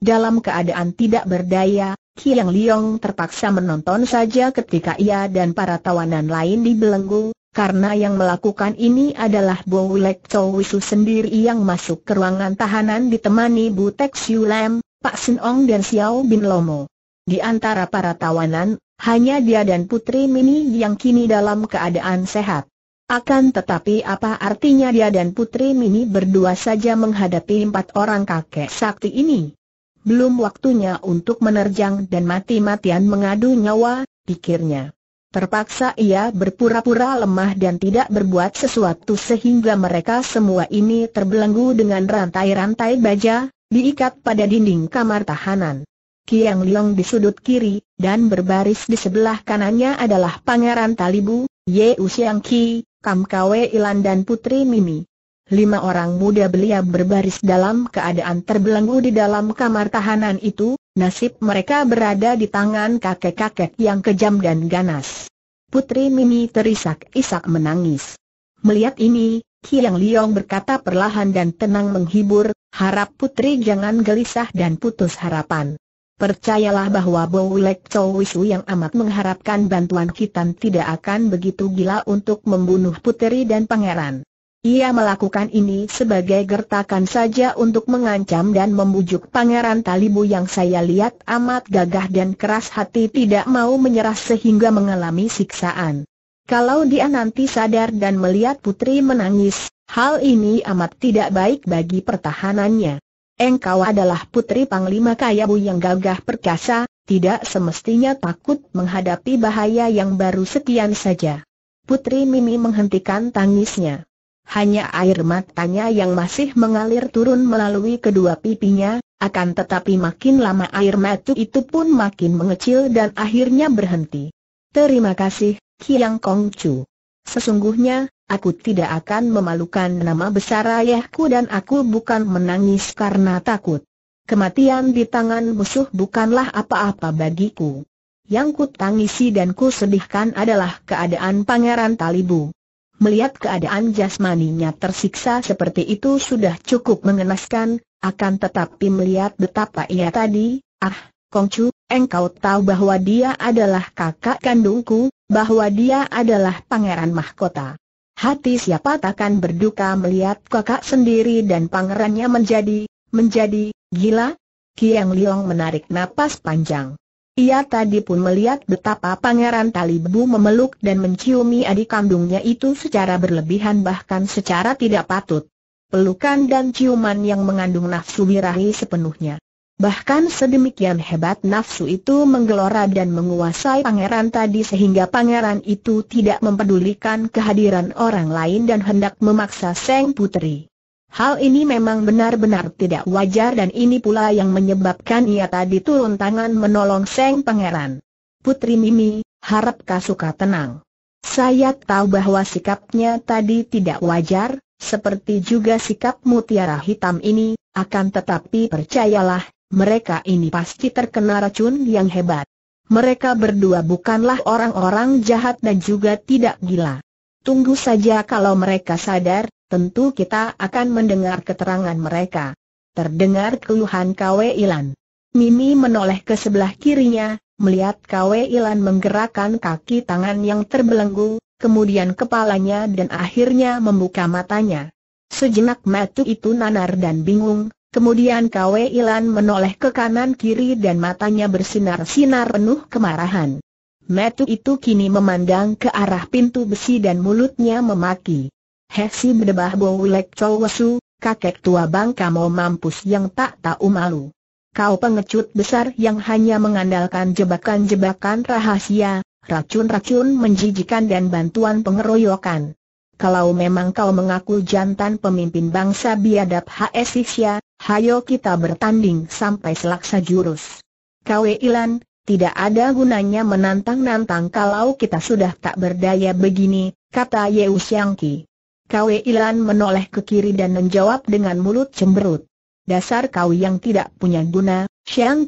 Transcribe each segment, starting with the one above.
Dalam keadaan tidak berdaya, Kiang Liong terpaksa menonton saja ketika ia dan para tawanan lain dibelenggu, karena yang melakukan ini adalah Bo Wilek Chow Wisu sendiri yang masuk ke ruangan tahanan ditemani Bu Tek Siu Lam, Pak Sin Ong dan Xiao Bin Lomo. Di antara para tawanan, hanya dia dan Putri Mini yang kini dalam keadaan sehat. Akan tetapi apa artinya dia dan Putri Mini berdua saja menghadapi empat orang kakek sakti ini? Belum waktunya untuk menerjang dan mati-matian mengadu nyawa, pikirnya. Terpaksa ia berpura-pura lemah dan tidak berbuat sesuatu sehingga mereka semua ini terbelenggu dengan rantai-rantai baja, diikat pada dinding kamar tahanan. Kiang Liong di sudut kiri, dan berbaris di sebelah kanannya adalah Pangeran Talibu, Ye Usiang Ki, Kam Kwe Ilan dan Putri Mimi lima orang muda belia berbaris dalam keadaan terbelenggu di dalam kamar tahanan itu, nasib mereka berada di tangan kakek-kakek yang kejam dan ganas. Putri Mimi terisak-isak menangis. Melihat ini, Kiang Liong berkata perlahan dan tenang menghibur, harap putri jangan gelisah dan putus harapan. Percayalah bahwa Bowlek Chow Wisu yang amat mengharapkan bantuan kita tidak akan begitu gila untuk membunuh putri dan pangeran. Ia melakukan ini sebagai gertakan saja untuk mengancam dan membujuk Pangeran Talibu yang saya lihat amat gagah dan keras hati tidak mau menyerah sehingga mengalami siksaan. Kalau dia nanti sadar dan melihat putri menangis, hal ini amat tidak baik bagi pertahanannya. Engkau adalah putri Panglima Kayabu yang gagah perkasa, tidak semestinya takut menghadapi bahaya yang baru sekian saja. Putri Mimi menghentikan tangisnya hanya air matanya yang masih mengalir turun melalui kedua pipinya, akan tetapi makin lama air mata itu pun makin mengecil dan akhirnya berhenti. Terima kasih, Kiang Kongcu. Sesungguhnya, aku tidak akan memalukan nama besar ayahku dan aku bukan menangis karena takut. Kematian di tangan musuh bukanlah apa-apa bagiku. Yang ku tangisi dan ku sedihkan adalah keadaan Pangeran Talibu. Melihat keadaan jasmaninya tersiksa seperti itu sudah cukup mengenaskan, akan tetapi melihat betapa ia tadi, ah, Kongcu, engkau tahu bahwa dia adalah kakak kandungku, bahwa dia adalah pangeran mahkota. Hati siapa takkan berduka melihat kakak sendiri dan pangerannya menjadi, menjadi, gila? Kiang Liong menarik napas panjang. Ia tadi pun melihat betapa Pangeran Talibu memeluk dan menciumi adik kandungnya itu secara berlebihan bahkan secara tidak patut. Pelukan dan ciuman yang mengandung nafsu birahi sepenuhnya. Bahkan sedemikian hebat nafsu itu menggelora dan menguasai pangeran tadi sehingga pangeran itu tidak mempedulikan kehadiran orang lain dan hendak memaksa Seng Putri. Hal ini memang benar-benar tidak wajar dan ini pula yang menyebabkan ia tadi turun tangan menolong Seng Pangeran. Putri Mimi, harap Kasuka tenang. Saya tahu bahwa sikapnya tadi tidak wajar, seperti juga sikap mutiara hitam ini, akan tetapi percayalah, mereka ini pasti terkena racun yang hebat. Mereka berdua bukanlah orang-orang jahat dan juga tidak gila. Tunggu saja kalau mereka sadar, tentu kita akan mendengar keterangan mereka. Terdengar keluhan Kwe Ilan. Mimi menoleh ke sebelah kirinya, melihat Kwe Ilan menggerakkan kaki tangan yang terbelenggu, kemudian kepalanya dan akhirnya membuka matanya. Sejenak matu itu nanar dan bingung, kemudian Kwe Ilan menoleh ke kanan kiri dan matanya bersinar-sinar penuh kemarahan. Metu itu kini memandang ke arah pintu besi dan mulutnya memaki. Heksi berdebah lek cowesu, kakek tua bangka mau mampus yang tak tahu malu. Kau pengecut besar yang hanya mengandalkan jebakan-jebakan rahasia, racun-racun menjijikan dan bantuan pengeroyokan. Kalau memang kau mengaku jantan pemimpin bangsa biadab HSISYA, hayo kita bertanding sampai selaksa jurus. Kau Ilan, tidak ada gunanya menantang-nantang kalau kita sudah tak berdaya begini, kata Yeus Yangki. Kwe Ilan menoleh ke kiri dan menjawab dengan mulut cemberut. Dasar kau yang tidak punya guna, Xiang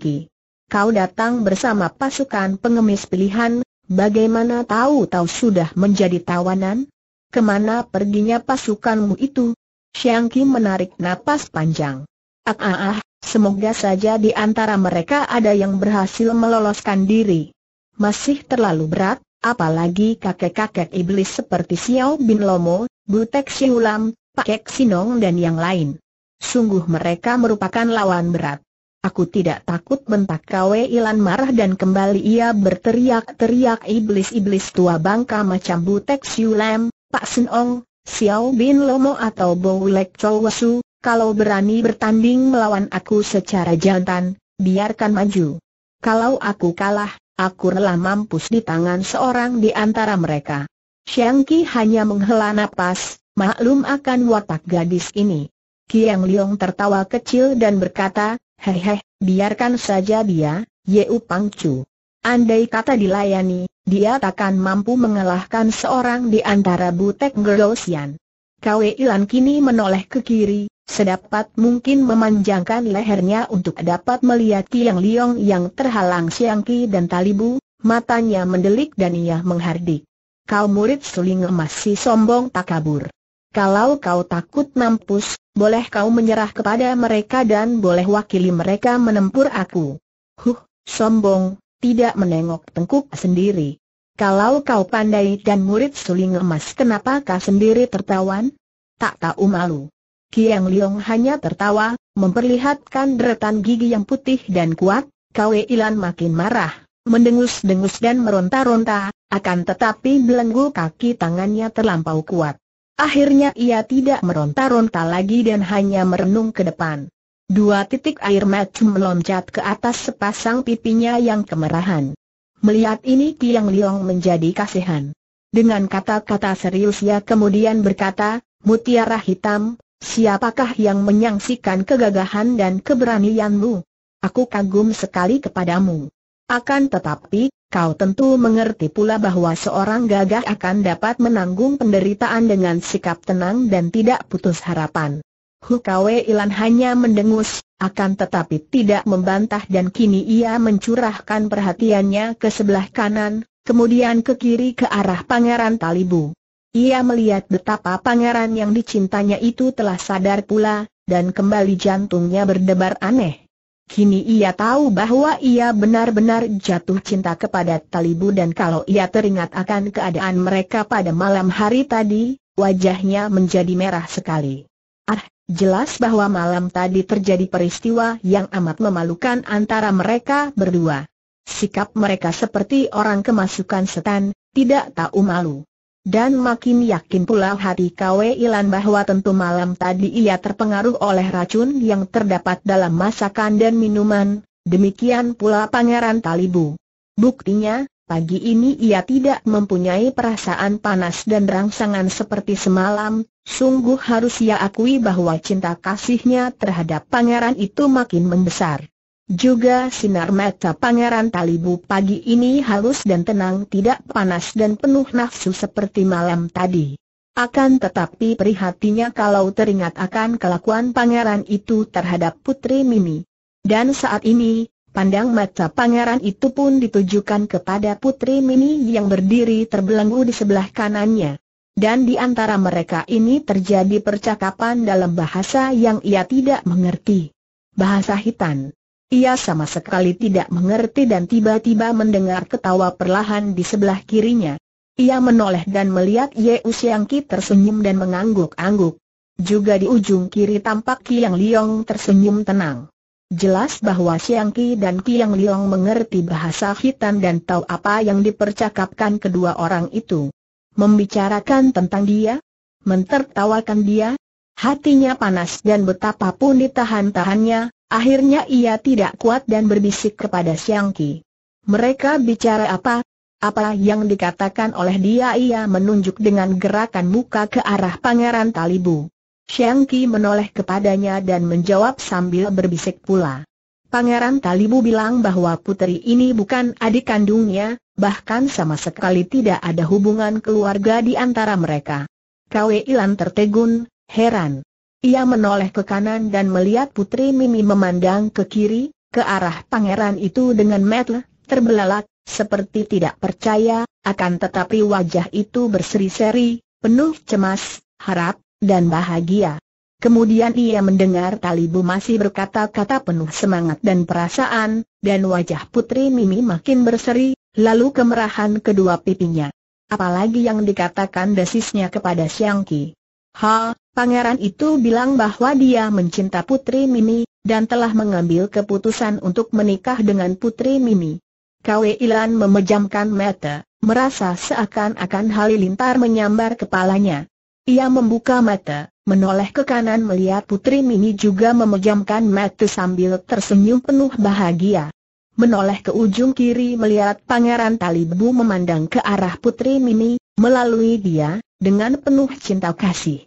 Kau datang bersama pasukan pengemis pilihan, bagaimana tahu-tahu sudah menjadi tawanan? Kemana perginya pasukanmu itu? Xiang menarik napas panjang. Ah ah ah, semoga saja di antara mereka ada yang berhasil meloloskan diri. Masih terlalu berat, apalagi kakek-kakek iblis seperti Xiao Bin Lomo, Butek Siulam, Pak Sinong dan yang lain. Sungguh mereka merupakan lawan berat. Aku tidak takut bentak Kwe Ilan marah dan kembali ia berteriak-teriak iblis-iblis tua bangka macam Butek Siulam, Pak Sinong, Xiao Bin Lomo atau Bowlek Chowasu, kalau berani bertanding melawan aku secara jantan, biarkan maju. Kalau aku kalah, aku rela mampus di tangan seorang di antara mereka. Xiang Qi hanya menghela napas, maklum akan watak gadis ini. Qiang Liong tertawa kecil dan berkata, hehe, biarkan saja dia, Yeu Pang Chu. Andai kata dilayani, dia takkan mampu mengalahkan seorang di antara Butek Gerosian. Kwe Ilan kini menoleh ke kiri, sedapat mungkin memanjangkan lehernya untuk dapat melihat Qiang Liong yang terhalang Xiang Qi dan Talibu, matanya mendelik dan ia menghardik kau murid suling emas si sombong tak kabur. Kalau kau takut nampus, boleh kau menyerah kepada mereka dan boleh wakili mereka menempur aku. Huh, sombong, tidak menengok tengkuk sendiri. Kalau kau pandai dan murid suling emas kenapa kau sendiri tertawan? Tak tahu malu. Kiang Liong hanya tertawa, memperlihatkan deretan gigi yang putih dan kuat, Kwe Ilan makin marah mendengus-dengus dan meronta-ronta, akan tetapi belenggu kaki tangannya terlampau kuat. Akhirnya ia tidak meronta-ronta lagi dan hanya merenung ke depan. Dua titik air mata meloncat ke atas sepasang pipinya yang kemerahan. Melihat ini Tiang Liong menjadi kasihan. Dengan kata-kata serius ia kemudian berkata, Mutiara Hitam, siapakah yang menyaksikan kegagahan dan keberanianmu? Aku kagum sekali kepadamu. Akan tetapi, kau tentu mengerti pula bahwa seorang gagah akan dapat menanggung penderitaan dengan sikap tenang dan tidak putus harapan. Hukawe Ilan hanya mendengus, akan tetapi tidak membantah dan kini ia mencurahkan perhatiannya ke sebelah kanan, kemudian ke kiri ke arah Pangeran Talibu. Ia melihat betapa pangeran yang dicintanya itu telah sadar pula, dan kembali jantungnya berdebar aneh. Kini ia tahu bahwa ia benar-benar jatuh cinta kepada Talibu dan kalau ia teringat akan keadaan mereka pada malam hari tadi, wajahnya menjadi merah sekali. Ah, jelas bahwa malam tadi terjadi peristiwa yang amat memalukan antara mereka berdua. Sikap mereka seperti orang kemasukan setan, tidak tahu malu. Dan makin yakin pula hati Kwe Ilan bahwa tentu malam tadi ia terpengaruh oleh racun yang terdapat dalam masakan dan minuman, demikian pula Pangeran Talibu. Buktinya, pagi ini ia tidak mempunyai perasaan panas dan rangsangan seperti semalam, sungguh harus ia akui bahwa cinta kasihnya terhadap pangeran itu makin membesar. Juga sinar mata Pangeran Talibu pagi ini halus dan tenang tidak panas dan penuh nafsu seperti malam tadi. Akan tetapi perihatinya kalau teringat akan kelakuan pangeran itu terhadap Putri Mimi. Dan saat ini, pandang mata pangeran itu pun ditujukan kepada Putri Mimi yang berdiri terbelenggu di sebelah kanannya. Dan di antara mereka ini terjadi percakapan dalam bahasa yang ia tidak mengerti. Bahasa hitam. Ia sama sekali tidak mengerti dan tiba-tiba mendengar ketawa perlahan di sebelah kirinya. Ia menoleh dan melihat Ye Usiangki tersenyum dan mengangguk-angguk. Juga di ujung kiri tampak Kiang Liong tersenyum tenang. Jelas bahwa Siangki dan Kiang Liong mengerti bahasa hitam dan tahu apa yang dipercakapkan kedua orang itu. Membicarakan tentang dia, mentertawakan dia, hatinya panas dan betapapun ditahan-tahannya, Akhirnya ia tidak kuat dan berbisik kepada Siang Ki. Mereka bicara apa? Apa yang dikatakan oleh dia ia menunjuk dengan gerakan muka ke arah Pangeran Talibu. Siang Ki menoleh kepadanya dan menjawab sambil berbisik pula. Pangeran Talibu bilang bahwa putri ini bukan adik kandungnya, bahkan sama sekali tidak ada hubungan keluarga di antara mereka. Kwe Ilan tertegun, heran. Ia menoleh ke kanan dan melihat Putri Mimi memandang ke kiri, ke arah pangeran itu dengan metel, terbelalak, seperti tidak percaya, akan tetapi wajah itu berseri-seri, penuh cemas, harap, dan bahagia. Kemudian ia mendengar Talibu masih berkata-kata penuh semangat dan perasaan, dan wajah Putri Mimi makin berseri, lalu kemerahan kedua pipinya. Apalagi yang dikatakan desisnya kepada Siangki. Ha, pangeran itu bilang bahwa dia mencinta Putri Mimi, dan telah mengambil keputusan untuk menikah dengan Putri Mimi. Kwe Ilan memejamkan mata, merasa seakan-akan halilintar menyambar kepalanya. Ia membuka mata, menoleh ke kanan melihat Putri Mimi juga memejamkan mata sambil tersenyum penuh bahagia. Menoleh ke ujung kiri melihat Pangeran Talibu memandang ke arah Putri Mimi, melalui dia, dengan penuh cinta kasih.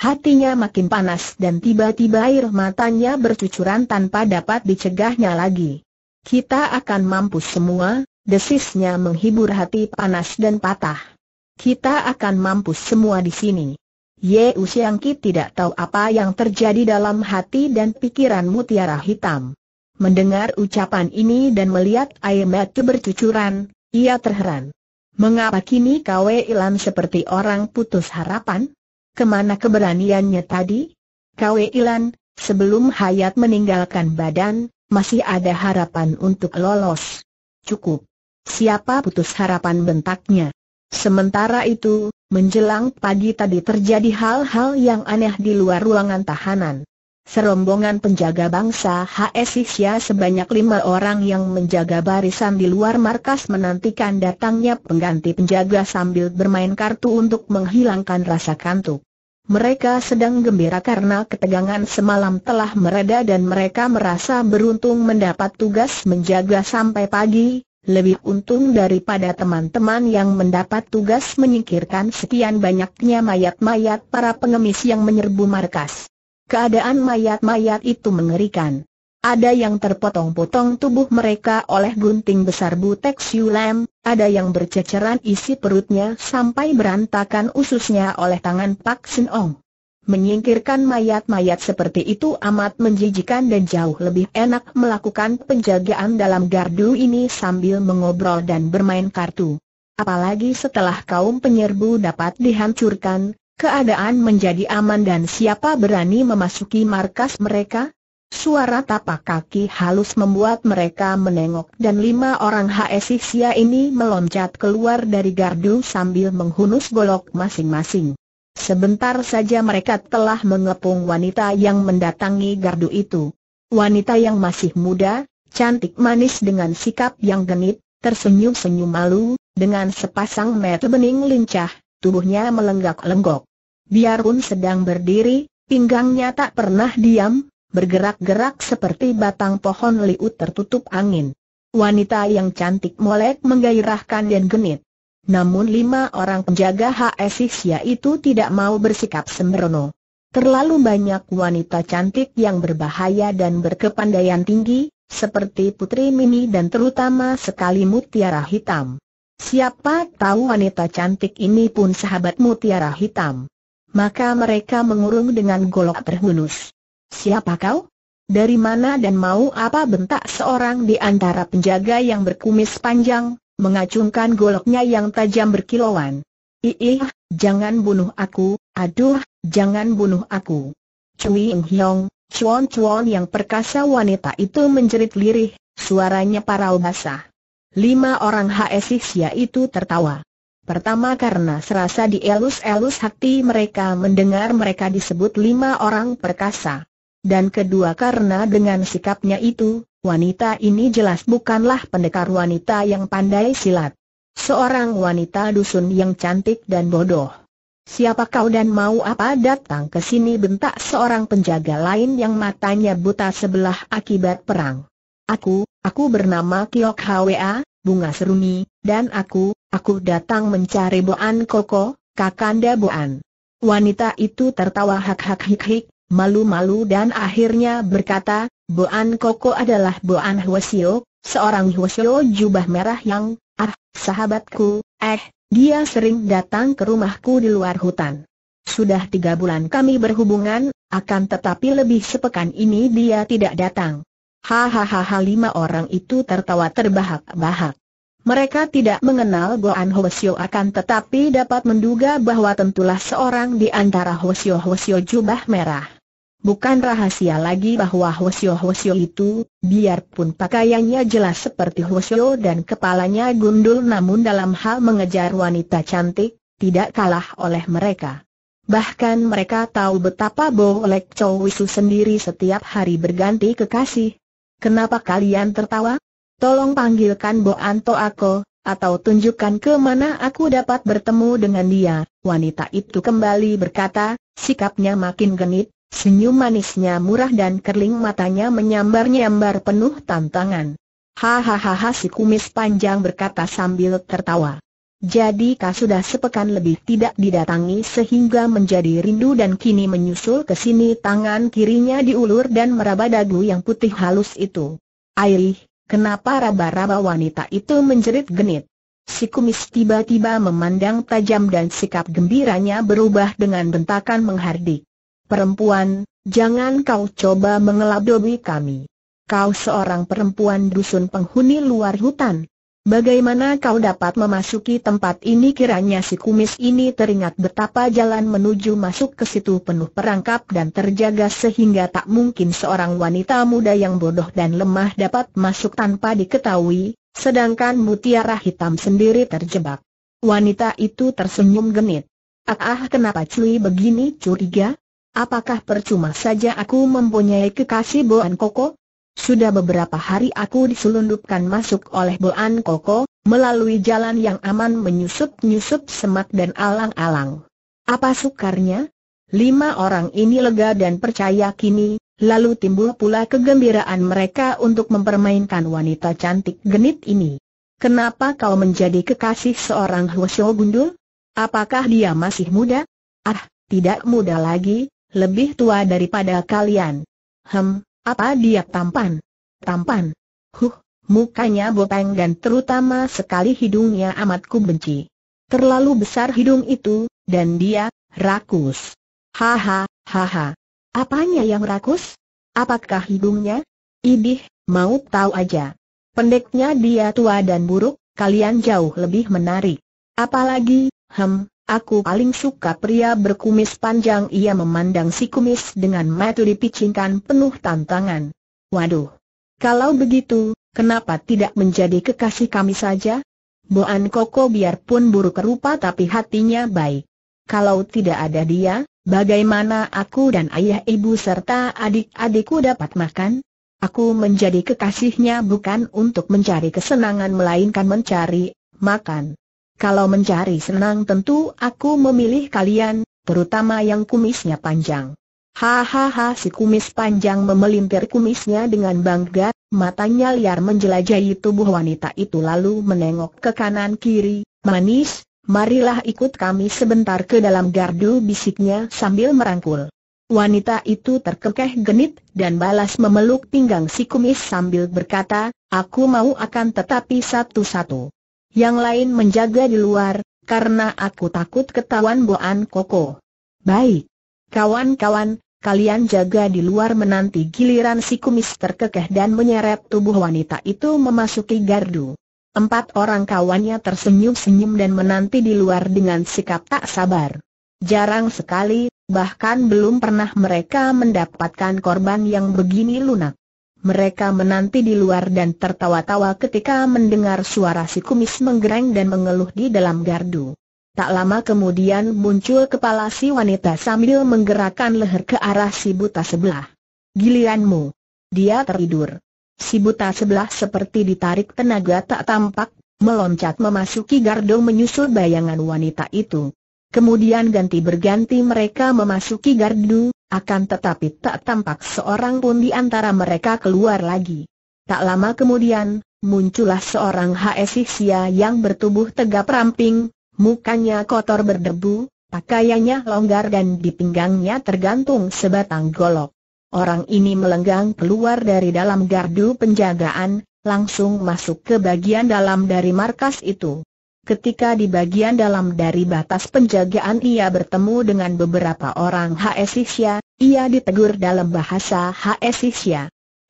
Hatinya makin panas dan tiba-tiba air matanya bercucuran tanpa dapat dicegahnya lagi. Kita akan mampu semua, desisnya menghibur hati panas dan patah. Kita akan mampu semua di sini. Ye Usiangki tidak tahu apa yang terjadi dalam hati dan pikiran mutiara hitam. Mendengar ucapan ini dan melihat air mata bercucuran, ia terheran. Mengapa kini kau ilam seperti orang putus harapan? Kemana keberaniannya tadi? Kau ilan, sebelum Hayat meninggalkan badan, masih ada harapan untuk lolos. Cukup. Siapa putus harapan bentaknya? Sementara itu, menjelang pagi tadi terjadi hal-hal yang aneh di luar ruangan tahanan. Serombongan penjaga bangsa HS sebanyak lima orang yang menjaga barisan di luar markas menantikan datangnya pengganti penjaga sambil bermain kartu untuk menghilangkan rasa kantuk. Mereka sedang gembira karena ketegangan semalam telah mereda dan mereka merasa beruntung mendapat tugas menjaga sampai pagi, lebih untung daripada teman-teman yang mendapat tugas menyingkirkan sekian banyaknya mayat-mayat para pengemis yang menyerbu markas. Keadaan mayat-mayat itu mengerikan. Ada yang terpotong-potong tubuh mereka oleh gunting besar butek siulam, ada yang berceceran isi perutnya sampai berantakan ususnya oleh tangan Pak Sin Ong. Menyingkirkan mayat-mayat seperti itu amat menjijikan dan jauh lebih enak melakukan penjagaan dalam gardu ini sambil mengobrol dan bermain kartu. Apalagi setelah kaum penyerbu dapat dihancurkan, Keadaan menjadi aman dan siapa berani memasuki markas mereka? Suara tapak kaki halus membuat mereka menengok dan lima orang HSI Sia ini meloncat keluar dari gardu sambil menghunus golok masing-masing. Sebentar saja mereka telah mengepung wanita yang mendatangi gardu itu. Wanita yang masih muda, cantik manis dengan sikap yang genit, tersenyum-senyum malu, dengan sepasang mata bening lincah, tubuhnya melenggak-lenggok. Biarpun sedang berdiri, pinggangnya tak pernah diam, bergerak-gerak seperti batang pohon liut tertutup angin. Wanita yang cantik molek menggairahkan dan genit. Namun lima orang penjaga HSIXIA itu tidak mau bersikap sembrono. Terlalu banyak wanita cantik yang berbahaya dan berkepandaian tinggi, seperti Putri Mini dan terutama sekali Mutiara Hitam. Siapa tahu wanita cantik ini pun sahabat mutiara hitam. Maka mereka mengurung dengan golok terhunus. Siapa kau? Dari mana dan mau apa bentak seorang di antara penjaga yang berkumis panjang, mengacungkan goloknya yang tajam berkilauan. Ih, jangan bunuh aku, aduh, jangan bunuh aku. Cui Ing Hiong, cuon cuon yang perkasa wanita itu menjerit lirih, suaranya parau basah. Lima orang HSI itu tertawa. Pertama karena serasa dielus-elus hati mereka mendengar mereka disebut lima orang perkasa. Dan kedua karena dengan sikapnya itu, wanita ini jelas bukanlah pendekar wanita yang pandai silat. Seorang wanita dusun yang cantik dan bodoh. Siapa kau dan mau apa datang ke sini bentak seorang penjaga lain yang matanya buta sebelah akibat perang. Aku, Aku bernama Kiok Hwa, Bunga Seruni, dan aku, aku datang mencari Boan Koko, Kakanda Boan. Wanita itu tertawa hak-hak hik-hik, malu-malu dan akhirnya berkata, Boan Koko adalah Boan Hwasio, seorang Hwasio jubah merah yang, ah, sahabatku, eh, dia sering datang ke rumahku di luar hutan. Sudah tiga bulan kami berhubungan, akan tetapi lebih sepekan ini dia tidak datang. Hahaha lima orang itu tertawa terbahak-bahak. Mereka tidak mengenal Goan Hwasyo akan tetapi dapat menduga bahwa tentulah seorang di antara Hwasyo-Hwasyo jubah merah. Bukan rahasia lagi bahwa Hwasyo-Hwasyo itu, biarpun pakaiannya jelas seperti Hwasyo dan kepalanya gundul namun dalam hal mengejar wanita cantik, tidak kalah oleh mereka. Bahkan mereka tahu betapa Bo Chow Wisu sendiri setiap hari berganti kekasih, Kenapa kalian tertawa? Tolong panggilkan Bo Anto aku, atau tunjukkan ke mana aku dapat bertemu dengan dia. Wanita itu kembali berkata, sikapnya makin genit, senyum manisnya murah dan kerling matanya menyambar-nyambar penuh tantangan. Hahaha si kumis panjang berkata sambil tertawa. Jadi kau sudah sepekan lebih tidak didatangi sehingga menjadi rindu dan kini menyusul ke sini tangan kirinya diulur dan meraba dagu yang putih halus itu. Airih, kenapa raba-raba wanita itu menjerit genit? Si kumis tiba-tiba memandang tajam dan sikap gembiranya berubah dengan bentakan menghardik. Perempuan, jangan kau coba mengelabui kami. Kau seorang perempuan dusun penghuni luar hutan Bagaimana kau dapat memasuki tempat ini kiranya si kumis ini teringat betapa jalan menuju masuk ke situ penuh perangkap dan terjaga sehingga tak mungkin seorang wanita muda yang bodoh dan lemah dapat masuk tanpa diketahui, sedangkan mutiara hitam sendiri terjebak. Wanita itu tersenyum genit. Ah, ah kenapa cuy begini curiga? Apakah percuma saja aku mempunyai kekasih Boan Koko? Sudah beberapa hari aku diselundupkan masuk oleh Boan Koko, melalui jalan yang aman menyusup-nyusup semak dan alang-alang. Apa sukarnya? Lima orang ini lega dan percaya kini, lalu timbul pula kegembiraan mereka untuk mempermainkan wanita cantik genit ini. Kenapa kau menjadi kekasih seorang Hwasyo Gundul? Apakah dia masih muda? Ah, tidak muda lagi, lebih tua daripada kalian. Hem, apa dia tampan? Tampan. Huh, mukanya bopeng dan terutama sekali hidungnya amat ku benci. Terlalu besar hidung itu, dan dia, rakus. Haha, haha. Apanya yang rakus? Apakah hidungnya? Idih, mau tahu aja. Pendeknya dia tua dan buruk, kalian jauh lebih menarik. Apalagi, hem, Aku paling suka pria berkumis panjang Ia memandang si kumis dengan mata dipicingkan penuh tantangan Waduh! Kalau begitu, kenapa tidak menjadi kekasih kami saja? Boan Koko biarpun buruk rupa tapi hatinya baik Kalau tidak ada dia, bagaimana aku dan ayah ibu serta adik-adikku dapat makan? Aku menjadi kekasihnya bukan untuk mencari kesenangan melainkan mencari makan kalau mencari senang tentu aku memilih kalian, terutama yang kumisnya panjang. Hahaha si kumis panjang memelintir kumisnya dengan bangga, matanya liar menjelajahi tubuh wanita itu lalu menengok ke kanan kiri, manis, marilah ikut kami sebentar ke dalam gardu bisiknya sambil merangkul. Wanita itu terkekeh genit dan balas memeluk pinggang si kumis sambil berkata, aku mau akan tetapi satu-satu yang lain menjaga di luar, karena aku takut ketahuan Boan Koko. Baik. Kawan-kawan, kalian jaga di luar menanti giliran si kumis terkekeh dan menyeret tubuh wanita itu memasuki gardu. Empat orang kawannya tersenyum-senyum dan menanti di luar dengan sikap tak sabar. Jarang sekali, bahkan belum pernah mereka mendapatkan korban yang begini lunak mereka menanti di luar dan tertawa-tawa ketika mendengar suara si kumis menggereng dan mengeluh di dalam gardu. Tak lama kemudian muncul kepala si wanita sambil menggerakkan leher ke arah si buta sebelah. Gilianmu. Dia tertidur. Si buta sebelah seperti ditarik tenaga tak tampak, meloncat memasuki gardu menyusul bayangan wanita itu. Kemudian ganti berganti mereka memasuki gardu, akan tetapi tak tampak seorang pun di antara mereka keluar lagi. Tak lama kemudian, muncullah seorang HS yang bertubuh tegap ramping, mukanya kotor berdebu, pakaiannya longgar dan di pinggangnya tergantung sebatang golok. Orang ini melenggang keluar dari dalam gardu penjagaan, langsung masuk ke bagian dalam dari markas itu. Ketika di bagian dalam dari batas penjagaan ia bertemu dengan beberapa orang HSISya, ia ditegur dalam bahasa HS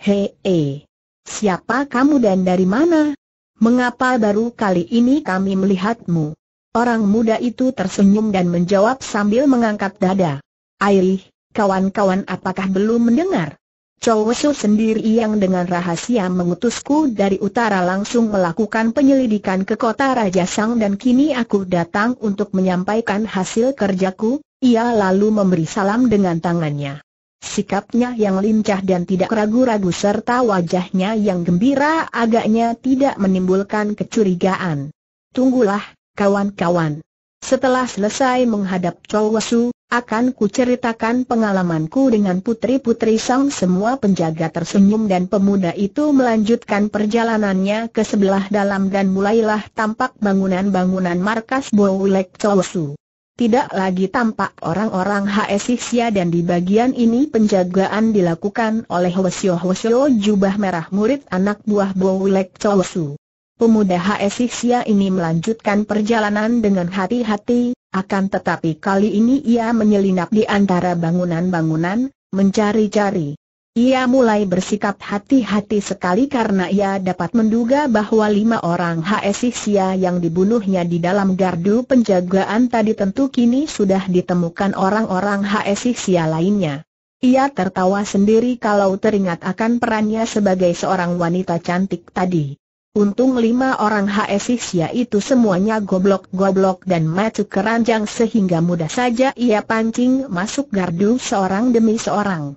Hei, e, siapa kamu dan dari mana? Mengapa baru kali ini kami melihatmu? Orang muda itu tersenyum dan menjawab sambil mengangkat dada. Airi, kawan-kawan apakah belum mendengar? Wesu sendiri yang dengan rahasia mengutusku dari utara langsung melakukan penyelidikan ke kota Raja Sang dan kini aku datang untuk menyampaikan hasil kerjaku, ia lalu memberi salam dengan tangannya. Sikapnya yang lincah dan tidak ragu-ragu serta wajahnya yang gembira agaknya tidak menimbulkan kecurigaan. Tunggulah, kawan-kawan. Setelah selesai menghadap Chow Wasu, akan kuceritakan pengalamanku dengan putri-putri sang semua penjaga tersenyum dan pemuda itu melanjutkan perjalanannya ke sebelah dalam dan mulailah tampak bangunan-bangunan markas Bowulek Chow Wasu. Tidak lagi tampak orang-orang Hsisia dan di bagian ini penjagaan dilakukan oleh Hwasyo Hwasyo jubah merah murid anak buah Bowlek Chosu. Pemuda Hsisia ini melanjutkan perjalanan dengan hati-hati, akan tetapi kali ini ia menyelinap di antara bangunan-bangunan, mencari-cari. Ia mulai bersikap hati-hati sekali karena ia dapat menduga bahwa lima orang HSI yang dibunuhnya di dalam gardu penjagaan tadi tentu kini sudah ditemukan orang-orang HSI lainnya. Ia tertawa sendiri kalau teringat akan perannya sebagai seorang wanita cantik tadi. Untung lima orang HSI itu semuanya goblok-goblok dan macu keranjang sehingga mudah saja ia pancing masuk gardu seorang demi seorang.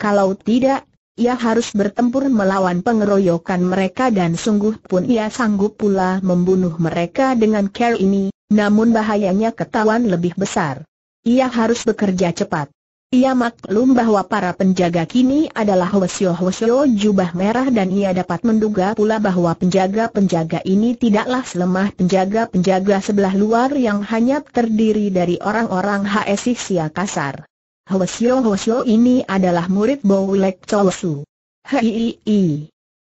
Kalau tidak, ia harus bertempur melawan pengeroyokan mereka dan sungguh pun ia sanggup pula membunuh mereka dengan care ini, namun bahayanya ketahuan lebih besar. Ia harus bekerja cepat. Ia maklum bahwa para penjaga kini adalah Hwasyo-Hwasyo jubah merah dan ia dapat menduga pula bahwa penjaga-penjaga ini tidaklah selemah penjaga-penjaga sebelah luar yang hanya terdiri dari orang-orang HSI sia kasar. Hwasyo Hwasyo ini adalah murid Bowilek Chosu. Hei,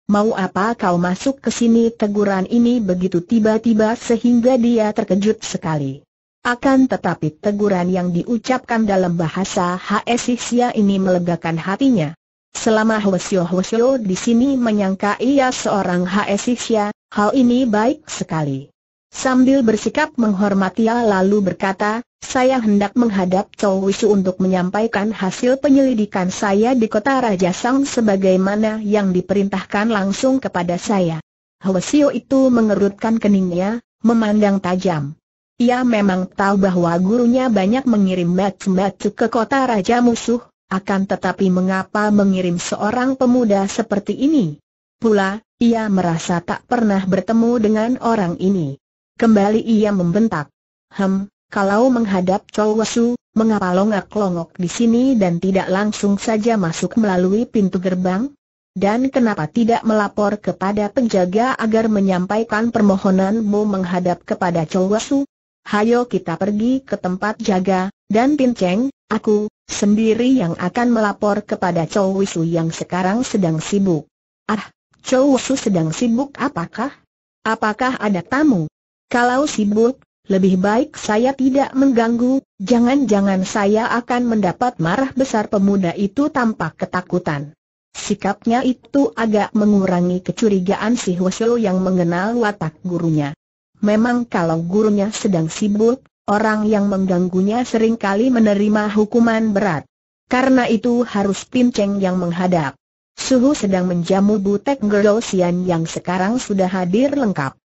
mau apa kau masuk ke sini? Teguran ini begitu tiba-tiba sehingga dia terkejut sekali. Akan tetapi teguran yang diucapkan dalam bahasa Hsisia ini melegakan hatinya. Selama Hwasyo Hwasyo di sini menyangka ia seorang Hsisia, hal ini baik sekali. Sambil bersikap menghormati lalu berkata, saya hendak menghadap Chow Wisu untuk menyampaikan hasil penyelidikan saya di kota Raja Sang sebagaimana yang diperintahkan langsung kepada saya. Hwasio itu mengerutkan keningnya, memandang tajam. Ia memang tahu bahwa gurunya banyak mengirim batu-batu ke kota Raja Musuh, akan tetapi mengapa mengirim seorang pemuda seperti ini? Pula, ia merasa tak pernah bertemu dengan orang ini. Kembali ia membentak. Hem, kalau menghadap Chow Wesu, mengapa longak-longok di sini dan tidak langsung saja masuk melalui pintu gerbang? Dan kenapa tidak melapor kepada penjaga agar menyampaikan permohonanmu menghadap kepada Chow Wesu? Hayo kita pergi ke tempat jaga, dan Tin Cheng, aku, sendiri yang akan melapor kepada Chow Wesu yang sekarang sedang sibuk. Ah, Chow Wesu sedang sibuk apakah? Apakah ada tamu? Kalau sibuk, lebih baik saya tidak mengganggu, jangan-jangan saya akan mendapat marah besar pemuda itu tampak ketakutan. Sikapnya itu agak mengurangi kecurigaan si Hwasyo yang mengenal watak gurunya. Memang kalau gurunya sedang sibuk, orang yang mengganggunya seringkali menerima hukuman berat. Karena itu harus Pinceng yang menghadap. Suhu sedang menjamu Butek Gerosian yang sekarang sudah hadir lengkap.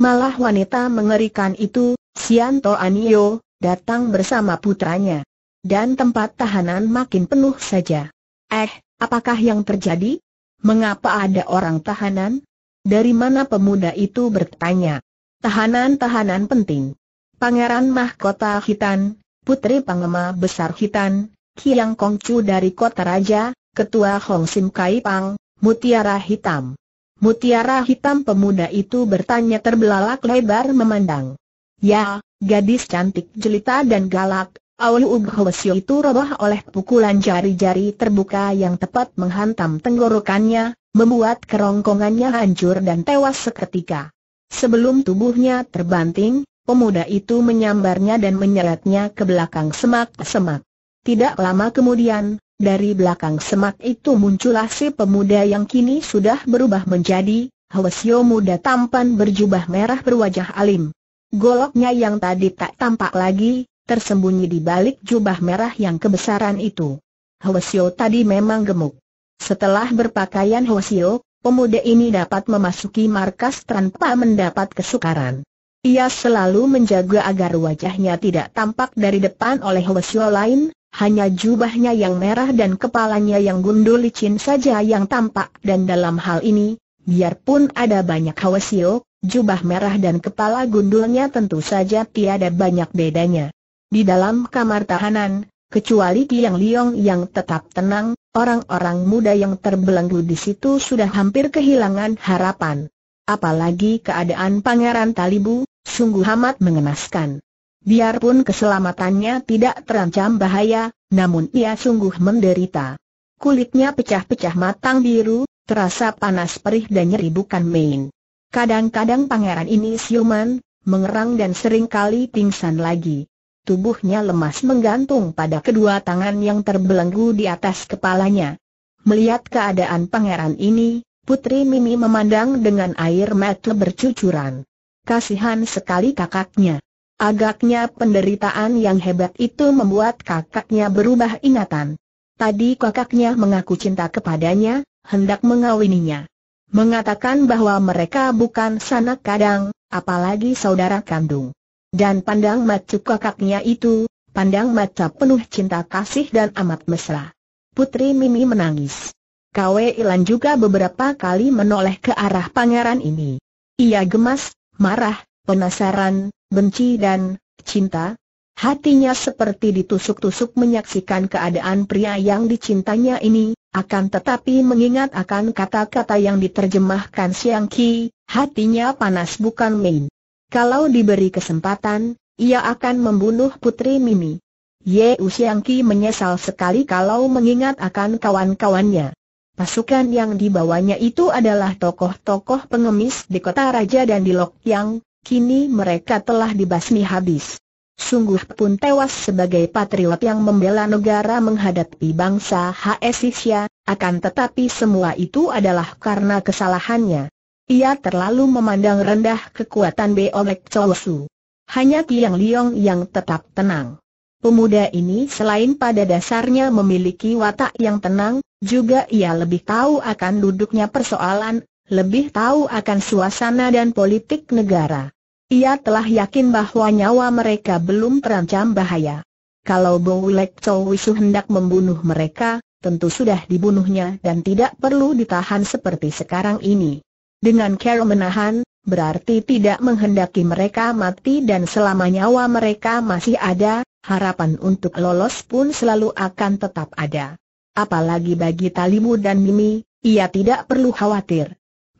Malah wanita mengerikan itu, Sianto Anio, datang bersama putranya. Dan tempat tahanan makin penuh saja. Eh, apakah yang terjadi? Mengapa ada orang tahanan? Dari mana pemuda itu bertanya? Tahanan-tahanan penting. Pangeran Mahkota Hitan, Putri Pangema Besar Hitan, Kiang Kongcu dari Kota Raja, Ketua Hong Sim Kai Pang, Mutiara Hitam. Mutiara hitam pemuda itu bertanya terbelalak lebar memandang. Ya, gadis cantik jelita dan galak, Aul Ubhwasyo itu roboh oleh pukulan jari-jari terbuka yang tepat menghantam tenggorokannya, membuat kerongkongannya hancur dan tewas seketika. Sebelum tubuhnya terbanting, pemuda itu menyambarnya dan menyeretnya ke belakang semak-semak. Tidak lama kemudian, dari belakang semak itu muncullah si pemuda yang kini sudah berubah menjadi Hwasyo muda tampan berjubah merah berwajah alim. Goloknya yang tadi tak tampak lagi, tersembunyi di balik jubah merah yang kebesaran itu. Hwasyo tadi memang gemuk. Setelah berpakaian Hwasyo, pemuda ini dapat memasuki markas tanpa mendapat kesukaran. Ia selalu menjaga agar wajahnya tidak tampak dari depan oleh Hwasyo lain, hanya jubahnya yang merah dan kepalanya yang gundul licin saja yang tampak dan dalam hal ini, biarpun ada banyak hawasio, jubah merah dan kepala gundulnya tentu saja tiada banyak bedanya. Di dalam kamar tahanan, kecuali Kiang Liong yang tetap tenang, orang-orang muda yang terbelenggu di situ sudah hampir kehilangan harapan. Apalagi keadaan Pangeran Talibu, sungguh amat mengenaskan. Biarpun keselamatannya tidak terancam bahaya, namun ia sungguh menderita. Kulitnya pecah-pecah matang biru, terasa panas perih dan nyeri bukan main. Kadang-kadang pangeran ini siuman, mengerang dan seringkali pingsan lagi. Tubuhnya lemas menggantung pada kedua tangan yang terbelenggu di atas kepalanya. Melihat keadaan pangeran ini, Putri Mimi memandang dengan air mata bercucuran. Kasihan sekali kakaknya. Agaknya penderitaan yang hebat itu membuat kakaknya berubah ingatan. Tadi kakaknya mengaku cinta kepadanya, hendak mengawininya. Mengatakan bahwa mereka bukan sanak kadang, apalagi saudara kandung. Dan pandang macu kakaknya itu, pandang mata penuh cinta kasih dan amat mesra. Putri Mimi menangis. Kwe Ilan juga beberapa kali menoleh ke arah pangeran ini. Ia gemas, marah, penasaran, benci dan cinta. Hatinya seperti ditusuk-tusuk menyaksikan keadaan pria yang dicintanya ini, akan tetapi mengingat akan kata-kata yang diterjemahkan Siang Ki, hatinya panas bukan main. Kalau diberi kesempatan, ia akan membunuh Putri Mimi. Ye Siang Ki menyesal sekali kalau mengingat akan kawan-kawannya. Pasukan yang dibawanya itu adalah tokoh-tokoh pengemis di kota raja dan di Lok Yang, Kini mereka telah dibasmi habis. Sungguh pun tewas sebagai patriot yang membela negara menghadapi bangsa HS akan tetapi semua itu adalah karena kesalahannya. Ia terlalu memandang rendah kekuatan Beolek Chowsu. Hanya Tiang Liong yang tetap tenang. Pemuda ini selain pada dasarnya memiliki watak yang tenang, juga ia lebih tahu akan duduknya persoalan, lebih tahu akan suasana dan politik negara. Ia telah yakin bahwa nyawa mereka belum terancam bahaya. Kalau Bowlek Chow Wisu hendak membunuh mereka, tentu sudah dibunuhnya dan tidak perlu ditahan seperti sekarang ini. Dengan cara menahan, berarti tidak menghendaki mereka mati dan selama nyawa mereka masih ada, harapan untuk lolos pun selalu akan tetap ada. Apalagi bagi Talimu dan Mimi, ia tidak perlu khawatir.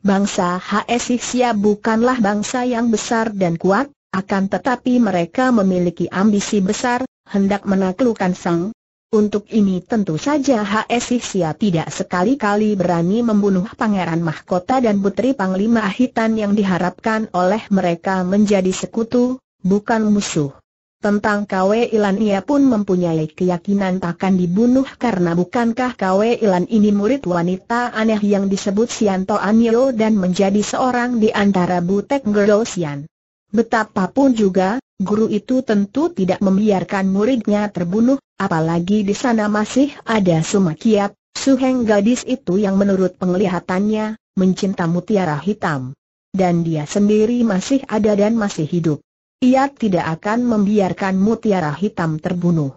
Bangsa HS bukanlah bangsa yang besar dan kuat, akan tetapi mereka memiliki ambisi besar, hendak menaklukkan Sang. Untuk ini tentu saja HS tidak sekali-kali berani membunuh Pangeran Mahkota dan Putri Panglima Ahitan yang diharapkan oleh mereka menjadi sekutu, bukan musuh. Tentang Kwe Ilan ia pun mempunyai keyakinan takkan dibunuh karena bukankah Kwe Ilan ini murid wanita aneh yang disebut Sianto Anio dan menjadi seorang di antara Butek Gerosian. Betapapun juga, guru itu tentu tidak membiarkan muridnya terbunuh, apalagi di sana masih ada Sumakiat, Suheng gadis itu yang menurut penglihatannya, mencinta mutiara hitam. Dan dia sendiri masih ada dan masih hidup. Ia tidak akan membiarkan mutiara hitam terbunuh.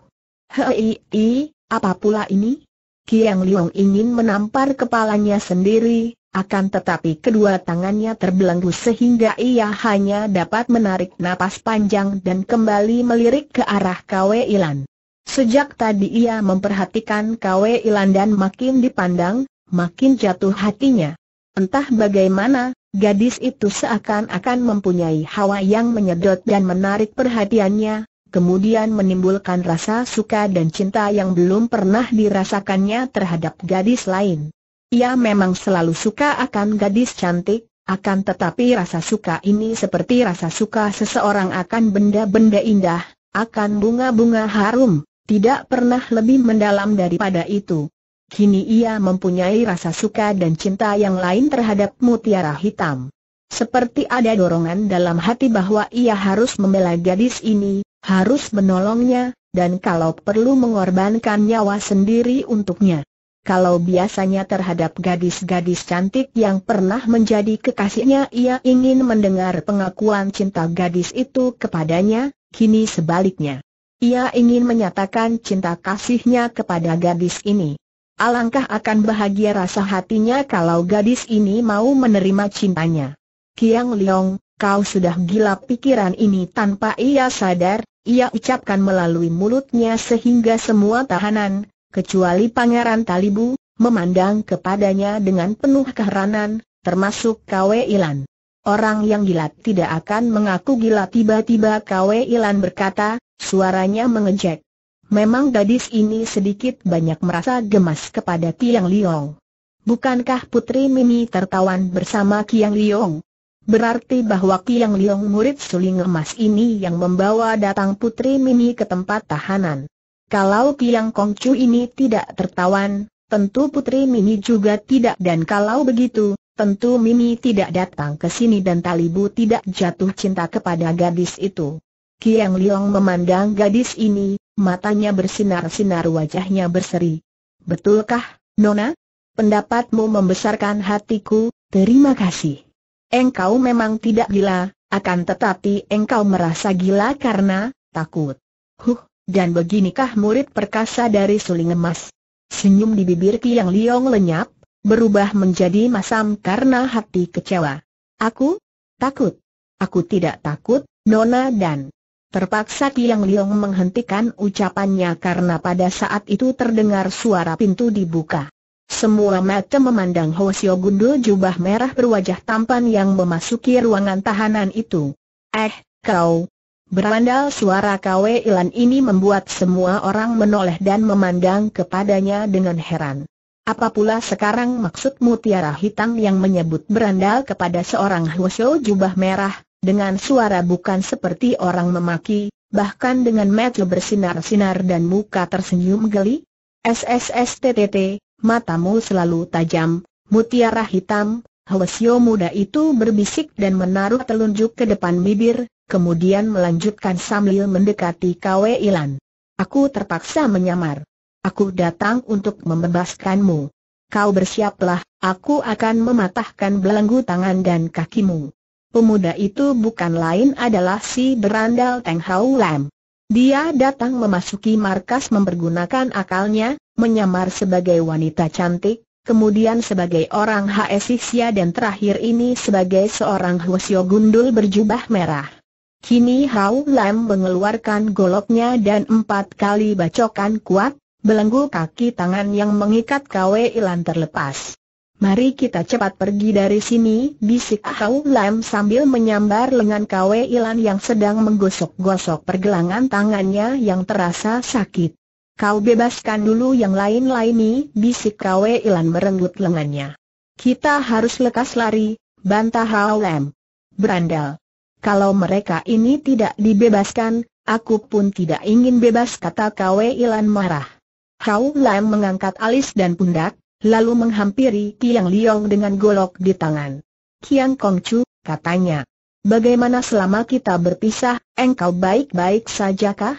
Hei, apa pula ini? Kiang Liong ingin menampar kepalanya sendiri, akan tetapi kedua tangannya terbelenggu sehingga ia hanya dapat menarik napas panjang dan kembali melirik ke arah Kwe Ilan. Sejak tadi ia memperhatikan Kwe Ilan dan makin dipandang, makin jatuh hatinya. Entah bagaimana, gadis itu seakan-akan mempunyai hawa yang menyedot dan menarik perhatiannya, kemudian menimbulkan rasa suka dan cinta yang belum pernah dirasakannya terhadap gadis lain. Ia memang selalu suka akan gadis cantik, akan tetapi rasa suka ini seperti rasa suka seseorang akan benda-benda indah, akan bunga-bunga harum, tidak pernah lebih mendalam daripada itu. Kini ia mempunyai rasa suka dan cinta yang lain terhadap mutiara hitam. Seperti ada dorongan dalam hati bahwa ia harus membela gadis ini, harus menolongnya, dan kalau perlu mengorbankan nyawa sendiri untuknya. Kalau biasanya terhadap gadis-gadis cantik yang pernah menjadi kekasihnya ia ingin mendengar pengakuan cinta gadis itu kepadanya, kini sebaliknya. Ia ingin menyatakan cinta kasihnya kepada gadis ini. Alangkah akan bahagia rasa hatinya kalau gadis ini mau menerima cintanya. Kiang Liong, kau sudah gila pikiran ini tanpa ia sadar, ia ucapkan melalui mulutnya sehingga semua tahanan, kecuali Pangeran Talibu, memandang kepadanya dengan penuh keheranan, termasuk Kwe Ilan. Orang yang gila tidak akan mengaku gila tiba-tiba Kwe Ilan berkata, suaranya mengejek. Memang gadis ini sedikit banyak merasa gemas kepada Yang Liong. Bukankah Putri Mimi tertawan bersama Yang Liong? Berarti bahwa Yang Liong murid suling emas ini yang membawa datang Putri Mimi ke tempat tahanan. Kalau Kong Chu ini tidak tertawan, tentu Putri Mimi juga tidak dan kalau begitu, tentu Mimi tidak datang ke sini dan Talibu tidak jatuh cinta kepada gadis itu. Kiang Liong memandang gadis ini, matanya bersinar-sinar wajahnya berseri. Betulkah, Nona? Pendapatmu membesarkan hatiku, terima kasih. Engkau memang tidak gila, akan tetapi engkau merasa gila karena takut. Huh, dan beginikah murid perkasa dari suling emas? Senyum di bibir Yang Liong lenyap, berubah menjadi masam karena hati kecewa. Aku? Takut. Aku tidak takut, Nona dan Terpaksa Tiang Liong menghentikan ucapannya karena pada saat itu terdengar suara pintu dibuka. Semua mata memandang Ho Sio Gundul jubah merah berwajah tampan yang memasuki ruangan tahanan itu. Eh, kau! Berandal suara Kwe Ilan ini membuat semua orang menoleh dan memandang kepadanya dengan heran. Apa pula sekarang maksud mutiara hitam yang menyebut berandal kepada seorang Ho Sio jubah merah, dengan suara bukan seperti orang memaki, bahkan dengan mata bersinar-sinar dan muka tersenyum geli. SSSTTT, matamu selalu tajam, mutiara hitam, Hwasyo muda itu berbisik dan menaruh telunjuk ke depan bibir, kemudian melanjutkan sambil mendekati Kwe Ilan. Aku terpaksa menyamar. Aku datang untuk membebaskanmu. Kau bersiaplah, aku akan mematahkan belenggu tangan dan kakimu. Pemuda itu bukan lain adalah si berandal Teng Hau Lam. Dia datang memasuki markas mempergunakan akalnya, menyamar sebagai wanita cantik, kemudian sebagai orang Hesisia dan terakhir ini sebagai seorang Hwasyo gundul berjubah merah. Kini Hau Lam mengeluarkan goloknya dan empat kali bacokan kuat, belenggu kaki tangan yang mengikat Kwe Ilan terlepas. Mari kita cepat pergi dari sini, bisik Kau Lam sambil menyambar lengan Kwe Ilan yang sedang menggosok-gosok pergelangan tangannya yang terasa sakit. Kau bebaskan dulu yang lain-lain bisik Kwe Ilan merenggut lengannya. Kita harus lekas lari, bantah Hao Lam. Berandal. Kalau mereka ini tidak dibebaskan, aku pun tidak ingin bebas kata Kwe Ilan marah. Hao Lam mengangkat alis dan pundak, lalu menghampiri Kiang Liong dengan golok di tangan. Kong Kongcu, katanya. Bagaimana selama kita berpisah, engkau baik-baik sajakah?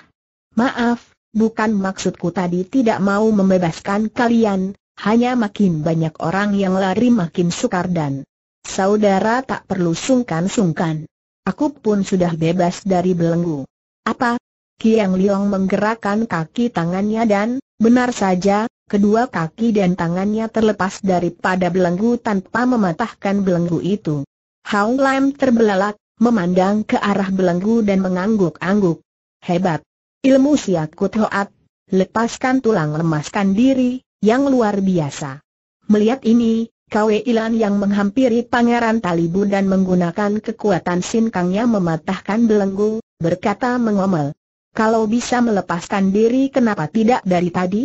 Maaf, bukan maksudku tadi tidak mau membebaskan kalian, hanya makin banyak orang yang lari makin sukar dan saudara tak perlu sungkan-sungkan. Aku pun sudah bebas dari belenggu. Apa? Kiang Liong menggerakkan kaki tangannya dan, benar saja, Kedua kaki dan tangannya terlepas daripada belenggu tanpa mematahkan belenggu itu. Hao Lam terbelalak, memandang ke arah belenggu dan mengangguk-angguk. Hebat! Ilmu siakut hoat, lepaskan tulang lemaskan diri, yang luar biasa. Melihat ini, Kwe Ilan yang menghampiri Pangeran Talibu dan menggunakan kekuatan sinkangnya mematahkan belenggu, berkata mengomel. Kalau bisa melepaskan diri kenapa tidak dari tadi?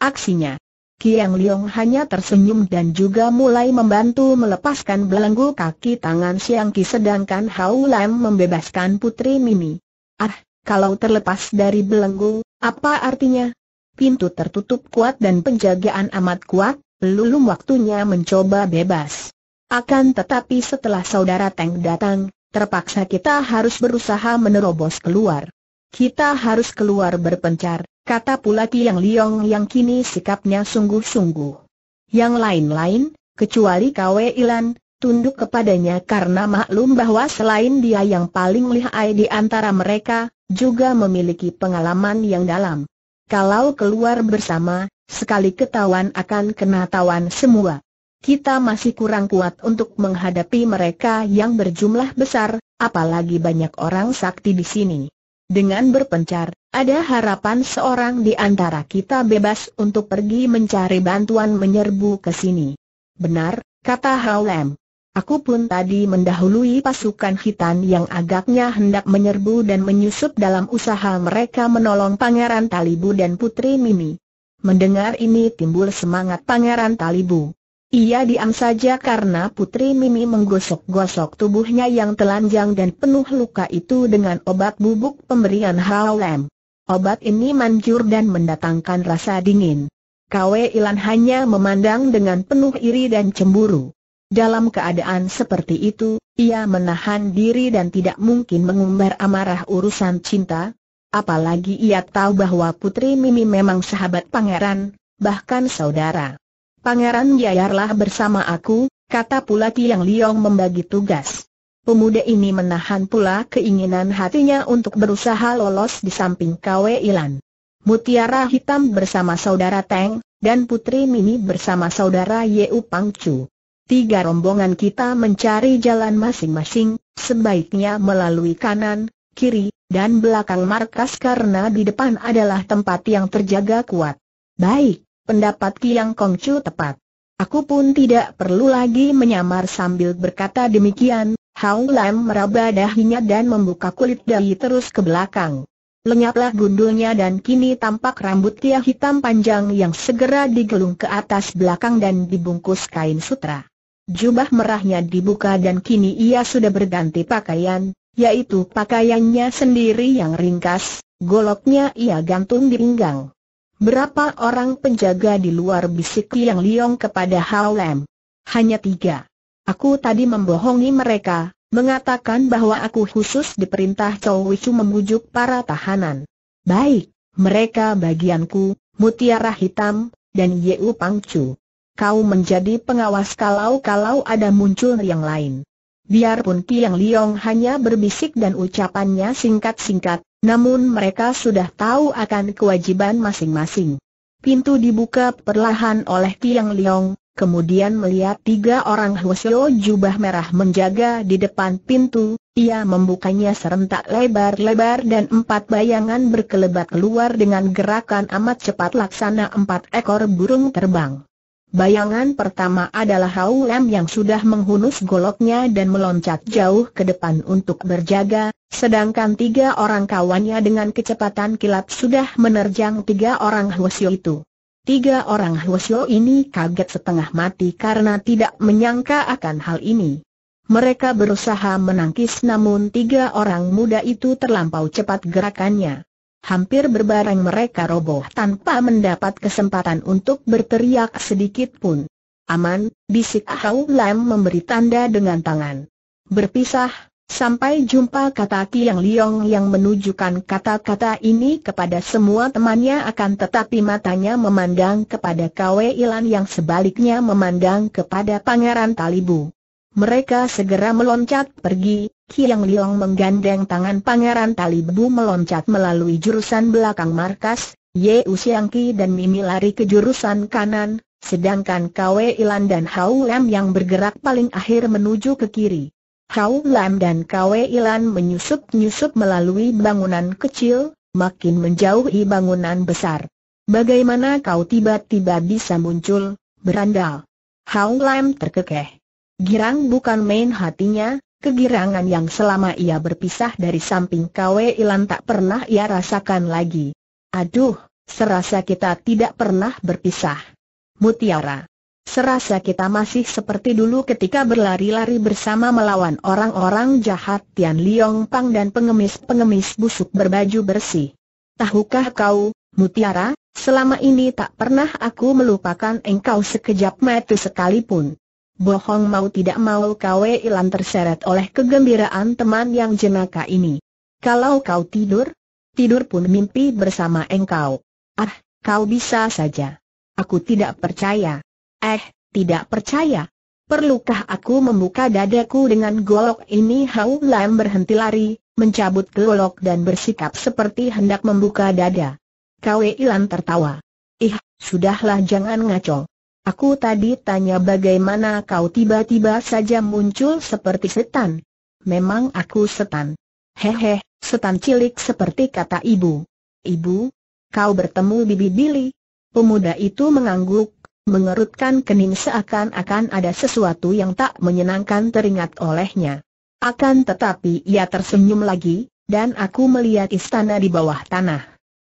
aksinya. Kiang Liong hanya tersenyum dan juga mulai membantu melepaskan belenggu kaki tangan Siang Ki sedangkan Hau Lam membebaskan Putri Mimi. Ah, kalau terlepas dari belenggu, apa artinya? Pintu tertutup kuat dan penjagaan amat kuat, belum waktunya mencoba bebas. Akan tetapi setelah saudara Teng datang, terpaksa kita harus berusaha menerobos keluar. Kita harus keluar berpencar, Kata pula Yang Liong yang kini sikapnya sungguh-sungguh. Yang lain-lain, kecuali Kwe Ilan, tunduk kepadanya karena maklum bahwa selain dia yang paling lihai di antara mereka, juga memiliki pengalaman yang dalam. Kalau keluar bersama, sekali ketahuan akan kena tawan semua. Kita masih kurang kuat untuk menghadapi mereka yang berjumlah besar, apalagi banyak orang sakti di sini. Dengan berpencar, ada harapan seorang di antara kita bebas untuk pergi mencari bantuan menyerbu ke sini. Benar, kata Haulem. Aku pun tadi mendahului pasukan hitam yang agaknya hendak menyerbu dan menyusup dalam usaha mereka menolong Pangeran Talibu dan Putri Mimi. Mendengar ini timbul semangat Pangeran Talibu. Ia diam saja karena Putri Mimi menggosok-gosok tubuhnya yang telanjang dan penuh luka itu dengan obat bubuk pemberian Haolem. Obat ini manjur dan mendatangkan rasa dingin. Kwe Ilan hanya memandang dengan penuh iri dan cemburu. Dalam keadaan seperti itu, ia menahan diri dan tidak mungkin mengumbar amarah urusan cinta. Apalagi ia tahu bahwa Putri Mimi memang sahabat pangeran, bahkan saudara. Pangeran jayarlah bersama aku, kata pula Tiang Liong membagi tugas. Pemuda ini menahan pula keinginan hatinya untuk berusaha lolos di samping Kwe Ilan. Mutiara Hitam bersama saudara Teng, dan Putri Mini bersama saudara Yeu Pangcu. Tiga rombongan kita mencari jalan masing-masing, sebaiknya melalui kanan, kiri, dan belakang markas karena di depan adalah tempat yang terjaga kuat. Baik, pendapat Kiang Kongcu tepat. Aku pun tidak perlu lagi menyamar sambil berkata demikian, Hang Lam meraba dahinya dan membuka kulit dahi terus ke belakang. Lenyaplah gundulnya dan kini tampak rambut dia hitam panjang yang segera digelung ke atas belakang dan dibungkus kain sutra. Jubah merahnya dibuka dan kini ia sudah berganti pakaian, yaitu pakaiannya sendiri yang ringkas, goloknya ia gantung di pinggang. Berapa orang penjaga di luar bisik yang Liong kepada Hao Lam? Hanya tiga. Aku tadi membohongi mereka, mengatakan bahwa aku khusus diperintah Chow Wichu membujuk para tahanan. Baik, mereka bagianku, Mutiara Hitam, dan Yeu Pangcu. Kau menjadi pengawas kalau-kalau ada muncul yang lain. Biarpun Tiang Liong hanya berbisik dan ucapannya singkat-singkat, namun mereka sudah tahu akan kewajiban masing-masing. Pintu dibuka perlahan oleh Tiang Liong, kemudian melihat tiga orang Hwasyo jubah merah menjaga di depan pintu, ia membukanya serentak lebar-lebar dan empat bayangan berkelebat keluar dengan gerakan amat cepat laksana empat ekor burung terbang. Bayangan pertama adalah Hau Lam yang sudah menghunus goloknya dan meloncat jauh ke depan untuk berjaga, sedangkan tiga orang kawannya dengan kecepatan kilat sudah menerjang tiga orang Hwasyo itu. Tiga orang Huasyo ini kaget setengah mati karena tidak menyangka akan hal ini. Mereka berusaha menangkis namun tiga orang muda itu terlampau cepat gerakannya. Hampir berbareng mereka roboh tanpa mendapat kesempatan untuk berteriak sedikit pun. Aman, bisik Ahau Lam memberi tanda dengan tangan. Berpisah, Sampai jumpa kata Yang Liong yang menunjukkan kata-kata ini kepada semua temannya akan tetapi matanya memandang kepada Kwe Ilan yang sebaliknya memandang kepada Pangeran Talibu. Mereka segera meloncat pergi, Kiang Liong menggandeng tangan Pangeran Talibu meloncat melalui jurusan belakang markas, Ye Usiangki dan Mimi lari ke jurusan kanan, sedangkan Kwe Ilan dan Hau Lam yang bergerak paling akhir menuju ke kiri. Kau Lam dan Kau Ilan menyusup-nyusup melalui bangunan kecil, makin menjauhi bangunan besar. Bagaimana kau tiba-tiba bisa muncul, berandal? Hau Lam terkekeh. Girang bukan main hatinya, kegirangan yang selama ia berpisah dari samping Kau Ilan tak pernah ia rasakan lagi. Aduh, serasa kita tidak pernah berpisah. Mutiara. Serasa kita masih seperti dulu ketika berlari-lari bersama melawan orang-orang jahat Tian Liong Pang dan pengemis-pengemis busuk berbaju bersih. Tahukah kau, Mutiara, selama ini tak pernah aku melupakan engkau sekejap mata sekalipun. Bohong mau tidak mau kau Ilan terseret oleh kegembiraan teman yang jenaka ini. Kalau kau tidur, tidur pun mimpi bersama engkau. Ah, kau bisa saja. Aku tidak percaya. Eh, tidak percaya. Perlukah aku membuka dadaku dengan golok ini? Hau Lam berhenti lari, mencabut golok dan bersikap seperti hendak membuka dada. Kwe Ilan tertawa. Ih, sudahlah jangan ngaco. Aku tadi tanya bagaimana kau tiba-tiba saja muncul seperti setan. Memang aku setan. Hehe, setan cilik seperti kata ibu. Ibu, kau bertemu Bibi Billy. Pemuda itu mengangguk, mengerutkan kening seakan-akan ada sesuatu yang tak menyenangkan teringat olehnya. Akan tetapi ia tersenyum lagi, dan aku melihat istana di bawah tanah.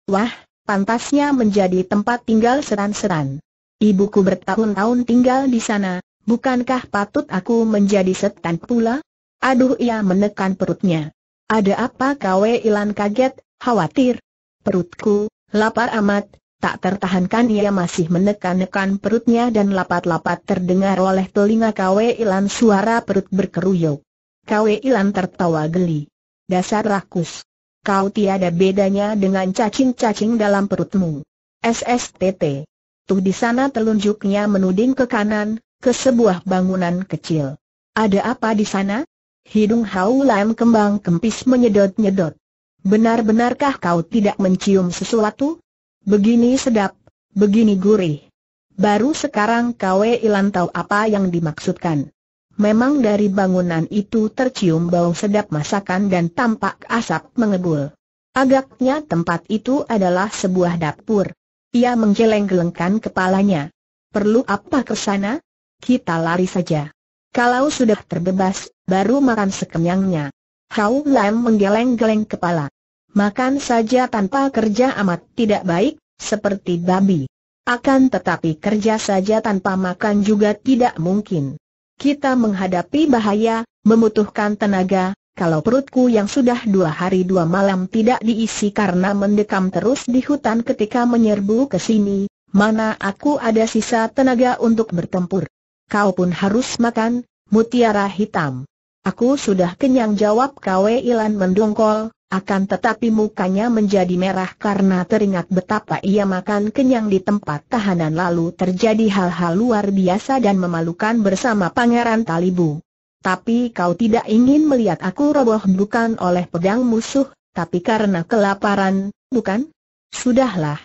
Wah, pantasnya menjadi tempat tinggal seran-seran. Ibuku bertahun-tahun tinggal di sana, bukankah patut aku menjadi setan pula? Aduh ia menekan perutnya. Ada apa kau Ilan kaget, khawatir? Perutku, lapar amat, Tak tertahankan ia masih menekan-nekan perutnya dan lapat-lapat terdengar oleh telinga Kwe Ilan suara perut berkeruyuk. Kwe Ilan tertawa geli. Dasar rakus. Kau tiada bedanya dengan cacing-cacing dalam perutmu. SSTT. Tuh di sana telunjuknya menuding ke kanan, ke sebuah bangunan kecil. Ada apa di sana? Hidung Hau Lam kembang kempis menyedot-nyedot. Benar-benarkah kau tidak mencium sesuatu? Begini sedap, begini gurih. Baru sekarang kaue Ilan tahu apa yang dimaksudkan. Memang dari bangunan itu tercium bau sedap masakan dan tampak asap mengebul. Agaknya tempat itu adalah sebuah dapur. Ia menggeleng-gelengkan kepalanya. Perlu apa ke sana? Kita lari saja. Kalau sudah terbebas, baru makan sekenyangnya. Hau Lam menggeleng-geleng kepala makan saja tanpa kerja amat tidak baik, seperti babi. Akan tetapi kerja saja tanpa makan juga tidak mungkin. Kita menghadapi bahaya, membutuhkan tenaga, kalau perutku yang sudah dua hari dua malam tidak diisi karena mendekam terus di hutan ketika menyerbu ke sini, mana aku ada sisa tenaga untuk bertempur. Kau pun harus makan, mutiara hitam. Aku sudah kenyang jawab Kwe Ilan mendongkol, akan tetapi mukanya menjadi merah karena teringat betapa ia makan kenyang di tempat tahanan lalu terjadi hal-hal luar biasa dan memalukan bersama Pangeran Talibu. Tapi kau tidak ingin melihat aku roboh bukan oleh pedang musuh, tapi karena kelaparan, bukan? Sudahlah.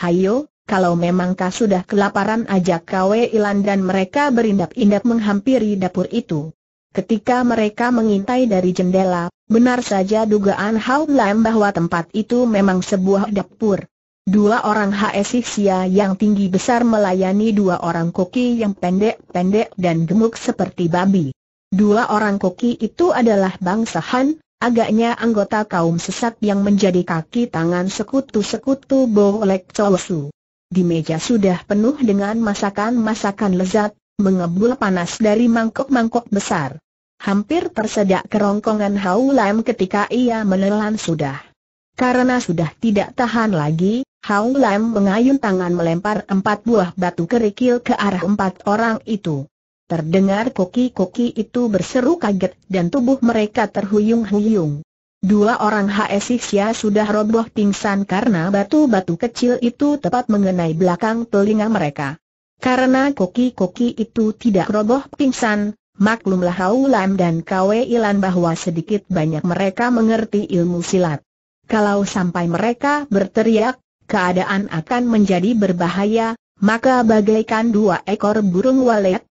Hayo, kalau memang kau sudah kelaparan ajak Kwe Ilan dan mereka berindap-indap menghampiri dapur itu. Ketika mereka mengintai dari jendela, benar saja dugaan Hao Lam bahwa tempat itu memang sebuah dapur. Dua orang HS yang tinggi besar melayani dua orang koki yang pendek-pendek dan gemuk seperti babi. Dua orang koki itu adalah bangsa Han, agaknya anggota kaum sesat yang menjadi kaki tangan sekutu-sekutu Bolek Chosu. Di meja sudah penuh dengan masakan-masakan lezat, mengebul panas dari mangkok-mangkok besar hampir tersedak kerongkongan Hau Lam ketika ia menelan sudah. Karena sudah tidak tahan lagi, Hau Lam mengayun tangan melempar empat buah batu kerikil ke arah empat orang itu. Terdengar koki-koki itu berseru kaget dan tubuh mereka terhuyung-huyung. Dua orang HSIXIA sudah roboh pingsan karena batu-batu kecil itu tepat mengenai belakang telinga mereka. Karena koki-koki itu tidak roboh pingsan, Maklumlah Lam dan Kwe Ilan bahwa sedikit banyak mereka mengerti ilmu silat. Kalau sampai mereka berteriak, keadaan akan menjadi berbahaya, maka bagaikan dua ekor burung walet,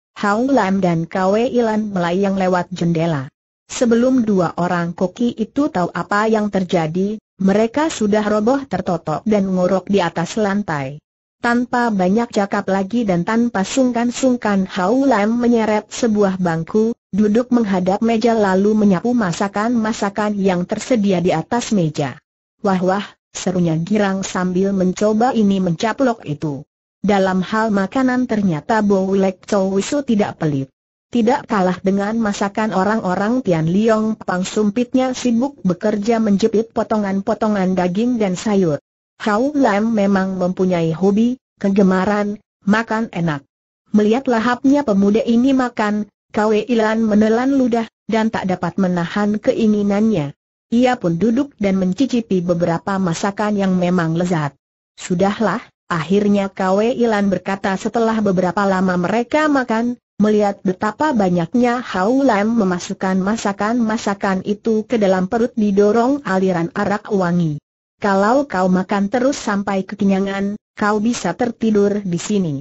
Lam dan Kwe Ilan melayang lewat jendela. Sebelum dua orang koki itu tahu apa yang terjadi, mereka sudah roboh tertotok dan ngorok di atas lantai. Tanpa banyak cakap lagi dan tanpa sungkan-sungkan Hau Lam menyeret sebuah bangku, duduk menghadap meja lalu menyapu masakan-masakan yang tersedia di atas meja. Wah-wah, serunya girang sambil mencoba ini mencaplok itu. Dalam hal makanan ternyata Bowlek Chow Wisu tidak pelit. Tidak kalah dengan masakan orang-orang Tian Liong Pang sumpitnya sibuk bekerja menjepit potongan-potongan daging dan sayur. Hau Lam memang mempunyai hobi, kegemaran, makan enak. Melihat lahapnya pemuda ini makan, Kwe Ilan menelan ludah, dan tak dapat menahan keinginannya. Ia pun duduk dan mencicipi beberapa masakan yang memang lezat. Sudahlah, akhirnya Kwe Ilan berkata setelah beberapa lama mereka makan, Melihat betapa banyaknya Lam memasukkan masakan-masakan itu ke dalam perut didorong aliran arak wangi. Kalau kau makan terus sampai kekenyangan, kau bisa tertidur di sini.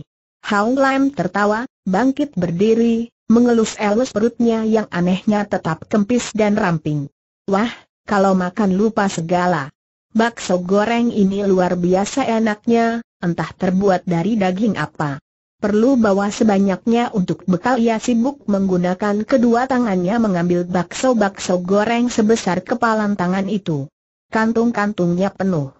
Hao Lam tertawa, bangkit berdiri, mengelus-elus perutnya yang anehnya tetap kempis dan ramping. Wah, kalau makan lupa segala. Bakso goreng ini luar biasa enaknya, entah terbuat dari daging apa. Perlu bawa sebanyaknya untuk bekal ia sibuk menggunakan kedua tangannya mengambil bakso-bakso goreng sebesar kepalan tangan itu kantung-kantungnya penuh.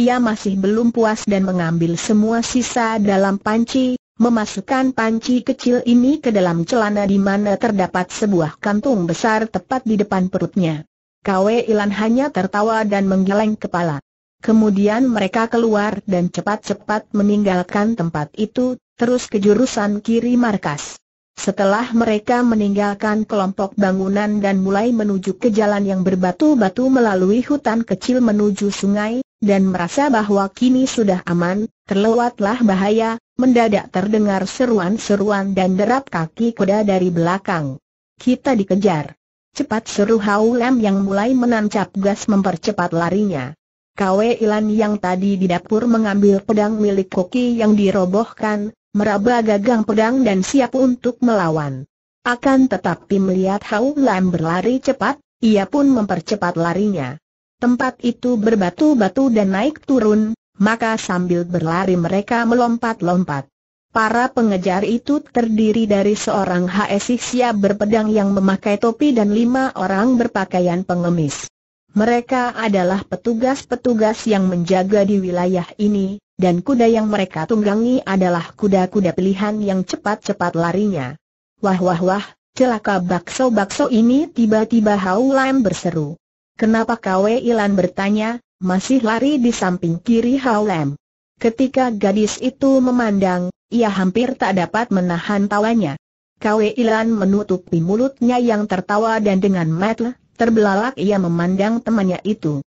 Ia masih belum puas dan mengambil semua sisa dalam panci, memasukkan panci kecil ini ke dalam celana di mana terdapat sebuah kantung besar tepat di depan perutnya. Kwe Ilan hanya tertawa dan menggeleng kepala. Kemudian mereka keluar dan cepat-cepat meninggalkan tempat itu, terus ke jurusan kiri markas. Setelah mereka meninggalkan kelompok bangunan dan mulai menuju ke jalan yang berbatu-batu melalui hutan kecil menuju sungai, dan merasa bahwa kini sudah aman, terlewatlah bahaya, mendadak terdengar seruan-seruan dan derap kaki kuda dari belakang. Kita dikejar. Cepat seru Hau Lam yang mulai menancap gas mempercepat larinya. Kwe Ilan yang tadi di dapur mengambil pedang milik Koki yang dirobohkan, meraba gagang pedang dan siap untuk melawan. Akan tetapi melihat Hau Lam berlari cepat, ia pun mempercepat larinya. Tempat itu berbatu-batu dan naik turun, maka sambil berlari mereka melompat-lompat. Para pengejar itu terdiri dari seorang HSI siap berpedang yang memakai topi dan lima orang berpakaian pengemis. Mereka adalah petugas-petugas yang menjaga di wilayah ini, dan kuda yang mereka tunggangi adalah kuda-kuda pilihan yang cepat-cepat larinya. Wah wah wah, celaka bakso-bakso ini tiba-tiba Hau Lam berseru. Kenapa Kwe Ilan bertanya, masih lari di samping kiri Hau Lam. Ketika gadis itu memandang, ia hampir tak dapat menahan tawanya. Kwe Ilan menutupi mulutnya yang tertawa dan dengan mata terbelalak ia memandang temannya itu.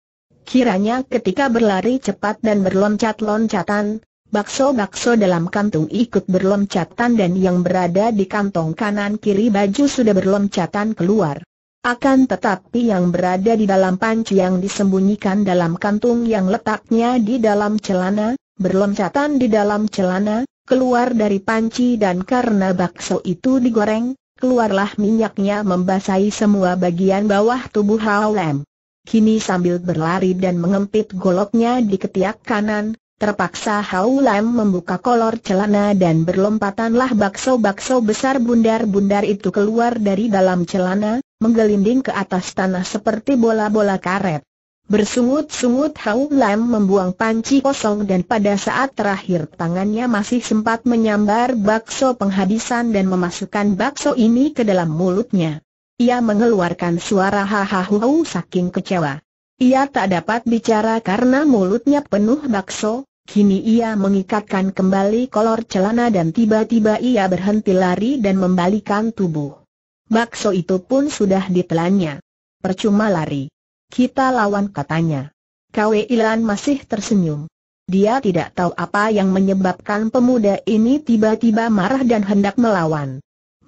Kiranya ketika berlari cepat dan berloncat-loncatan, bakso-bakso dalam kantung ikut berloncatan dan yang berada di kantong kanan kiri baju sudah berloncatan keluar. Akan tetapi yang berada di dalam panci yang disembunyikan dalam kantung yang letaknya di dalam celana, berloncatan di dalam celana, keluar dari panci dan karena bakso itu digoreng, keluarlah minyaknya membasahi semua bagian bawah tubuh Hao Lem. Kini sambil berlari dan mengempit goloknya di ketiak kanan, terpaksa Hau Lam membuka kolor celana dan berlompatanlah bakso-bakso besar bundar-bundar itu keluar dari dalam celana, menggelinding ke atas tanah seperti bola-bola karet. Bersungut-sungut Hau Lam membuang panci kosong dan pada saat terakhir tangannya masih sempat menyambar bakso penghabisan dan memasukkan bakso ini ke dalam mulutnya. Ia mengeluarkan suara hahahuhu saking kecewa. Ia tak dapat bicara karena mulutnya penuh bakso, Kini ia mengikatkan kembali kolor celana dan tiba-tiba ia berhenti lari dan membalikan tubuh. Bakso itu pun sudah ditelannya. Percuma lari. Kita lawan katanya. Kwe Ilan masih tersenyum. Dia tidak tahu apa yang menyebabkan pemuda ini tiba-tiba marah dan hendak melawan.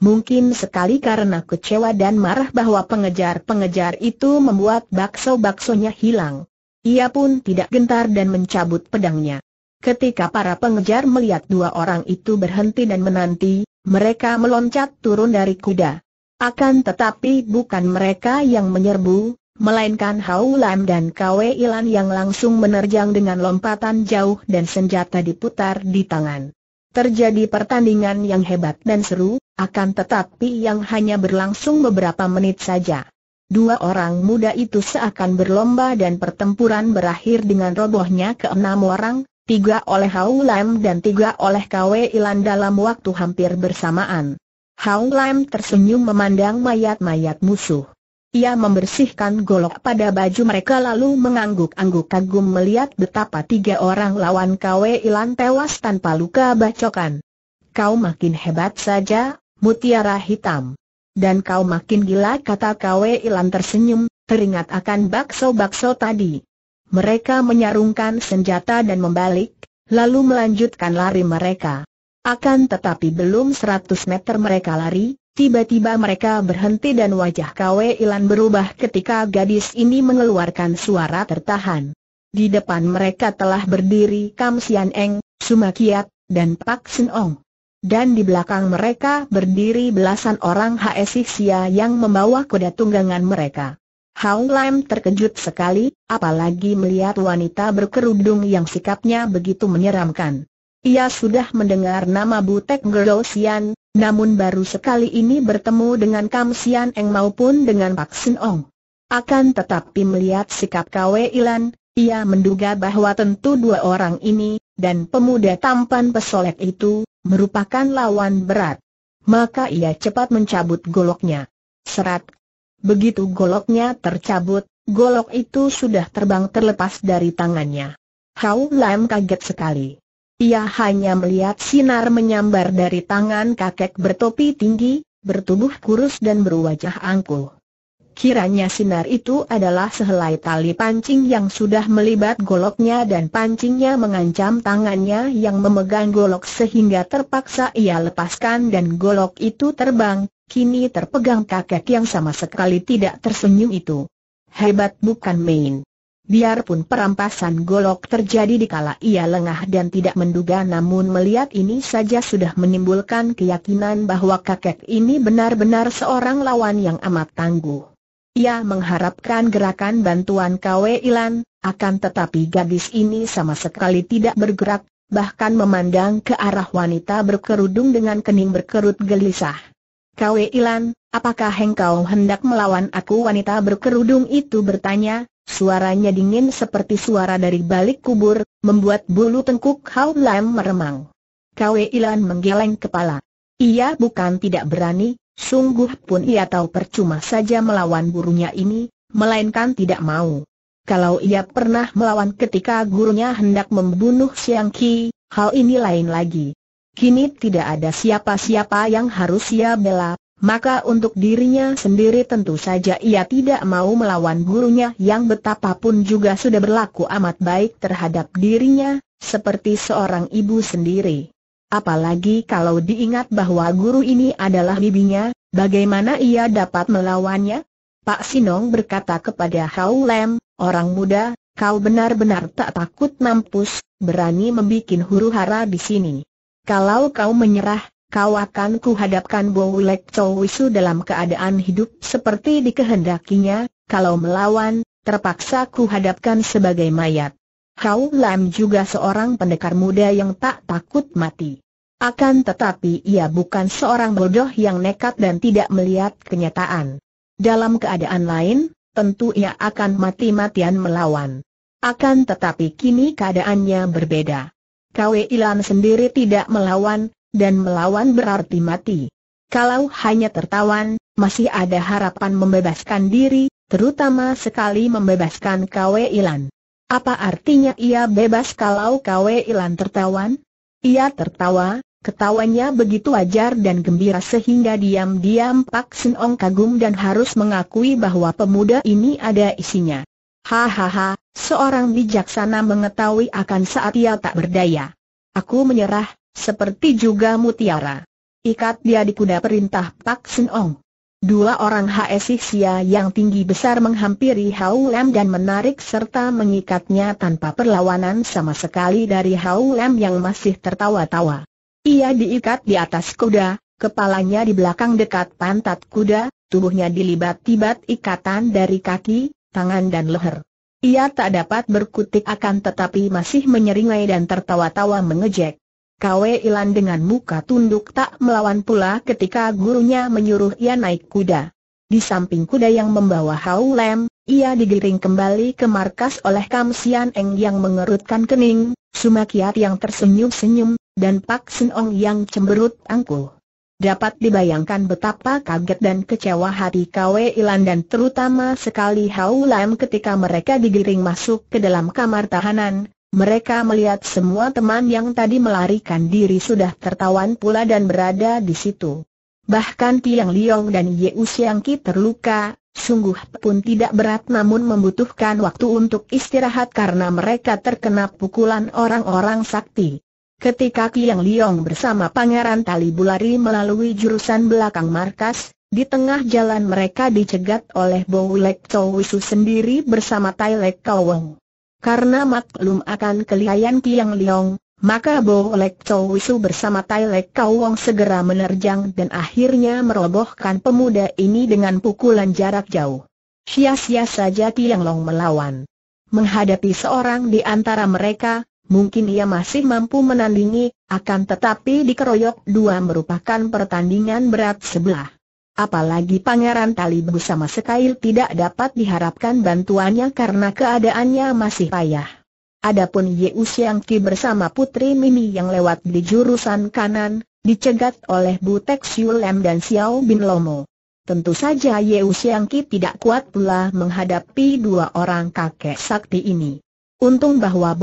Mungkin sekali karena kecewa dan marah bahwa pengejar-pengejar itu membuat bakso-baksonya hilang. Ia pun tidak gentar dan mencabut pedangnya. Ketika para pengejar melihat dua orang itu berhenti dan menanti, mereka meloncat turun dari kuda. Akan tetapi bukan mereka yang menyerbu, melainkan Haulam dan Kwe Ilan yang langsung menerjang dengan lompatan jauh dan senjata diputar di tangan. Terjadi pertandingan yang hebat dan seru, akan tetapi yang hanya berlangsung beberapa menit saja. Dua orang muda itu seakan berlomba dan pertempuran berakhir dengan robohnya keenam orang, tiga oleh Hau Lam dan tiga oleh Kwe Ilan dalam waktu hampir bersamaan. Hau Lam tersenyum memandang mayat-mayat musuh. Ia membersihkan golok pada baju mereka lalu mengangguk-angguk kagum melihat betapa tiga orang lawan Kwe Ilan tewas tanpa luka bacokan. Kau makin hebat saja, mutiara hitam. Dan kau makin gila kata Kwe Ilan tersenyum, teringat akan bakso-bakso tadi. Mereka menyarungkan senjata dan membalik, lalu melanjutkan lari mereka. Akan tetapi belum 100 meter mereka lari, tiba-tiba mereka berhenti dan wajah Kwe Ilan berubah ketika gadis ini mengeluarkan suara tertahan. Di depan mereka telah berdiri Kam Sian Eng, Sumakiat, dan Pak Sen Ong dan di belakang mereka berdiri belasan orang Hesisia yang membawa kuda tunggangan mereka. Hao Lam terkejut sekali, apalagi melihat wanita berkerudung yang sikapnya begitu menyeramkan. Ia sudah mendengar nama Butek Girl Sian, namun baru sekali ini bertemu dengan Kam Sian Eng maupun dengan Pak Sin Ong. Akan tetapi melihat sikap Kwe Ilan, ia menduga bahwa tentu dua orang ini, dan pemuda tampan pesolek itu, merupakan lawan berat. Maka ia cepat mencabut goloknya. Serat. Begitu goloknya tercabut, golok itu sudah terbang terlepas dari tangannya. Hau Lam kaget sekali. Ia hanya melihat sinar menyambar dari tangan kakek bertopi tinggi, bertubuh kurus dan berwajah angkuh. Kiranya sinar itu adalah sehelai tali pancing yang sudah melibat goloknya dan pancingnya mengancam tangannya yang memegang golok sehingga terpaksa ia lepaskan dan golok itu terbang, kini terpegang kakek yang sama sekali tidak tersenyum itu. Hebat bukan main. Biarpun perampasan golok terjadi di kala ia lengah dan tidak menduga namun melihat ini saja sudah menimbulkan keyakinan bahwa kakek ini benar-benar seorang lawan yang amat tangguh. Ia mengharapkan gerakan bantuan KW Ilan, akan tetapi gadis ini sama sekali tidak bergerak, bahkan memandang ke arah wanita berkerudung dengan kening berkerut gelisah. KW Ilan, apakah engkau hendak melawan aku wanita berkerudung itu bertanya, suaranya dingin seperti suara dari balik kubur, membuat bulu tengkuk Hau Lam meremang. KW Ilan menggeleng kepala. Ia bukan tidak berani, Sungguh pun ia tahu percuma saja melawan gurunya ini, melainkan tidak mau. Kalau ia pernah melawan ketika gurunya hendak membunuh Siang Ki, hal ini lain lagi. Kini tidak ada siapa-siapa yang harus ia bela, maka untuk dirinya sendiri tentu saja ia tidak mau melawan gurunya yang betapapun juga sudah berlaku amat baik terhadap dirinya, seperti seorang ibu sendiri. Apalagi kalau diingat bahwa guru ini adalah bibinya, bagaimana ia dapat melawannya? Pak Sinong berkata kepada Hau Lem, orang muda, kau benar-benar tak takut mampus, berani membuat huru-hara di sini. Kalau kau menyerah, kau akan kuhadapkan Bowlek Wisu dalam keadaan hidup seperti dikehendakinya, kalau melawan, terpaksa kuhadapkan sebagai mayat. Kau Lam juga seorang pendekar muda yang tak takut mati. Akan tetapi ia bukan seorang bodoh yang nekat dan tidak melihat kenyataan. Dalam keadaan lain, tentu ia akan mati-matian melawan. Akan tetapi kini keadaannya berbeda. Kau Ilan sendiri tidak melawan, dan melawan berarti mati. Kalau hanya tertawan, masih ada harapan membebaskan diri, terutama sekali membebaskan Kau Ilan. Apa artinya ia bebas kalau Kwe Ilan tertawan? Ia tertawa, ketawanya begitu wajar dan gembira sehingga diam-diam Pak Sin Ong kagum dan harus mengakui bahwa pemuda ini ada isinya. Hahaha, seorang bijaksana mengetahui akan saat ia tak berdaya. Aku menyerah, seperti juga mutiara. Ikat dia di kuda perintah Pak Sin Ong. Dua orang HSI Xia yang tinggi besar menghampiri Hao Lam dan menarik serta mengikatnya tanpa perlawanan sama sekali dari Hao Lam yang masih tertawa-tawa. Ia diikat di atas kuda, kepalanya di belakang dekat pantat kuda, tubuhnya dilibat-libat ikatan dari kaki, tangan dan leher. Ia tak dapat berkutik akan tetapi masih menyeringai dan tertawa-tawa mengejek. Kwe Ilan dengan muka tunduk tak melawan pula ketika gurunya menyuruh ia naik kuda. Di samping kuda yang membawa Hau Lem, ia digiring kembali ke markas oleh Kam Sian Eng yang mengerutkan kening, Sumakiat yang tersenyum-senyum, dan Pak Sin Ong yang cemberut angkuh. Dapat dibayangkan betapa kaget dan kecewa hati Kwe Ilan dan terutama sekali Hau Lam ketika mereka digiring masuk ke dalam kamar tahanan, mereka melihat semua teman yang tadi melarikan diri sudah tertawan pula dan berada di situ. Bahkan Yang Liong dan Ye Siang Ki terluka, sungguh pun tidak berat namun membutuhkan waktu untuk istirahat karena mereka terkena pukulan orang-orang sakti. Ketika Yang Liong bersama Pangeran Tali Bulari melalui jurusan belakang markas, di tengah jalan mereka dicegat oleh Bowlek Lek sendiri bersama Tai Lek Kowong. Karena maklum akan kelihayan Tiang Liong, maka Bo Lek Chow Wisu bersama Tai Lek Kau Wong segera menerjang dan akhirnya merobohkan pemuda ini dengan pukulan jarak jauh. Sia-sia saja Tiang Long melawan. Menghadapi seorang di antara mereka, mungkin ia masih mampu menandingi, akan tetapi dikeroyok dua merupakan pertandingan berat sebelah. Apalagi Pangeran Talibu sama sekali tidak dapat diharapkan bantuannya karena keadaannya masih payah. Adapun Ye Xiang bersama Putri Mimi yang lewat di jurusan kanan, dicegat oleh Bu Butek Siulem dan Xiao Bin Lomo. Tentu saja Ye Xiang tidak kuat pula menghadapi dua orang kakek sakti ini. Untung bahwa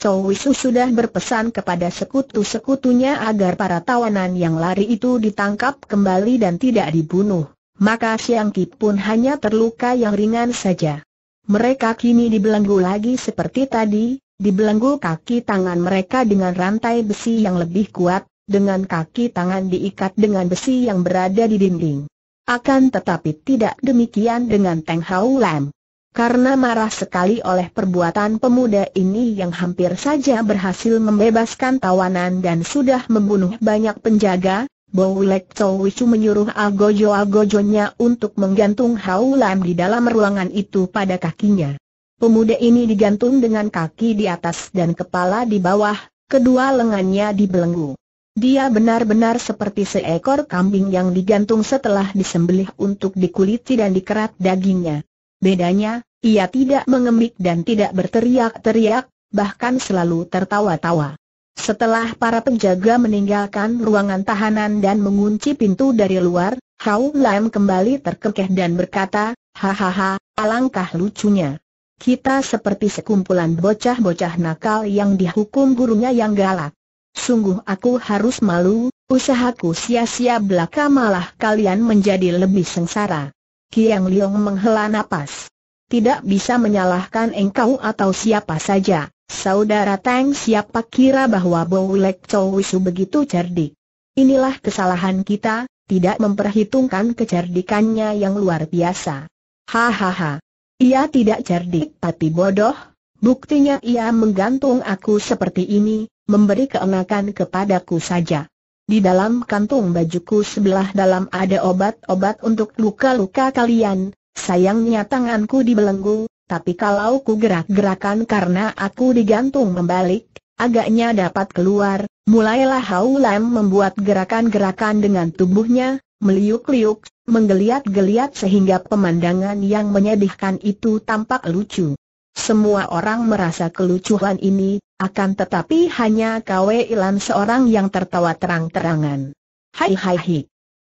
Chow Wisu sudah berpesan kepada sekutu-sekutunya agar para tawanan yang lari itu ditangkap kembali dan tidak dibunuh. Maka Siang Kip pun hanya terluka yang ringan saja. Mereka kini dibelenggu lagi seperti tadi, dibelenggu kaki tangan mereka dengan rantai besi yang lebih kuat, dengan kaki tangan diikat dengan besi yang berada di dinding. Akan tetapi tidak demikian dengan Teng Hau Lam. Karena marah sekali oleh perbuatan pemuda ini yang hampir saja berhasil membebaskan tawanan dan sudah membunuh banyak penjaga, Bowlek Chowichu menyuruh algojo agojonya untuk menggantung Lam di dalam ruangan itu pada kakinya. Pemuda ini digantung dengan kaki di atas dan kepala di bawah, kedua lengannya dibelenggu. Dia benar-benar seperti seekor kambing yang digantung setelah disembelih untuk dikuliti dan dikerat dagingnya. Bedanya, ia tidak mengemik dan tidak berteriak-teriak, bahkan selalu tertawa-tawa. Setelah para penjaga meninggalkan ruangan tahanan dan mengunci pintu dari luar, Hao Lam kembali terkekeh dan berkata, Hahaha, alangkah lucunya. Kita seperti sekumpulan bocah-bocah nakal yang dihukum gurunya yang galak. Sungguh aku harus malu, usahaku sia-sia belaka malah kalian menjadi lebih sengsara. Kiang Liong menghela nafas. Tidak bisa menyalahkan engkau atau siapa saja, saudara Tang siapa kira bahwa Bowlek Chow Wisu begitu cerdik. Inilah kesalahan kita, tidak memperhitungkan kecerdikannya yang luar biasa. Hahaha. Ia tidak cerdik tapi bodoh, buktinya ia menggantung aku seperti ini, memberi keenakan kepadaku saja. Di dalam kantung bajuku sebelah dalam ada obat-obat untuk luka-luka kalian, sayangnya tanganku dibelenggu, tapi kalau ku gerak-gerakan karena aku digantung membalik, agaknya dapat keluar, mulailah Haulam membuat gerakan-gerakan dengan tubuhnya, meliuk-liuk, menggeliat-geliat sehingga pemandangan yang menyedihkan itu tampak lucu. Semua orang merasa kelucuan ini, akan tetapi hanya Kwe Ilan seorang yang tertawa terang-terangan. Hai hai hai.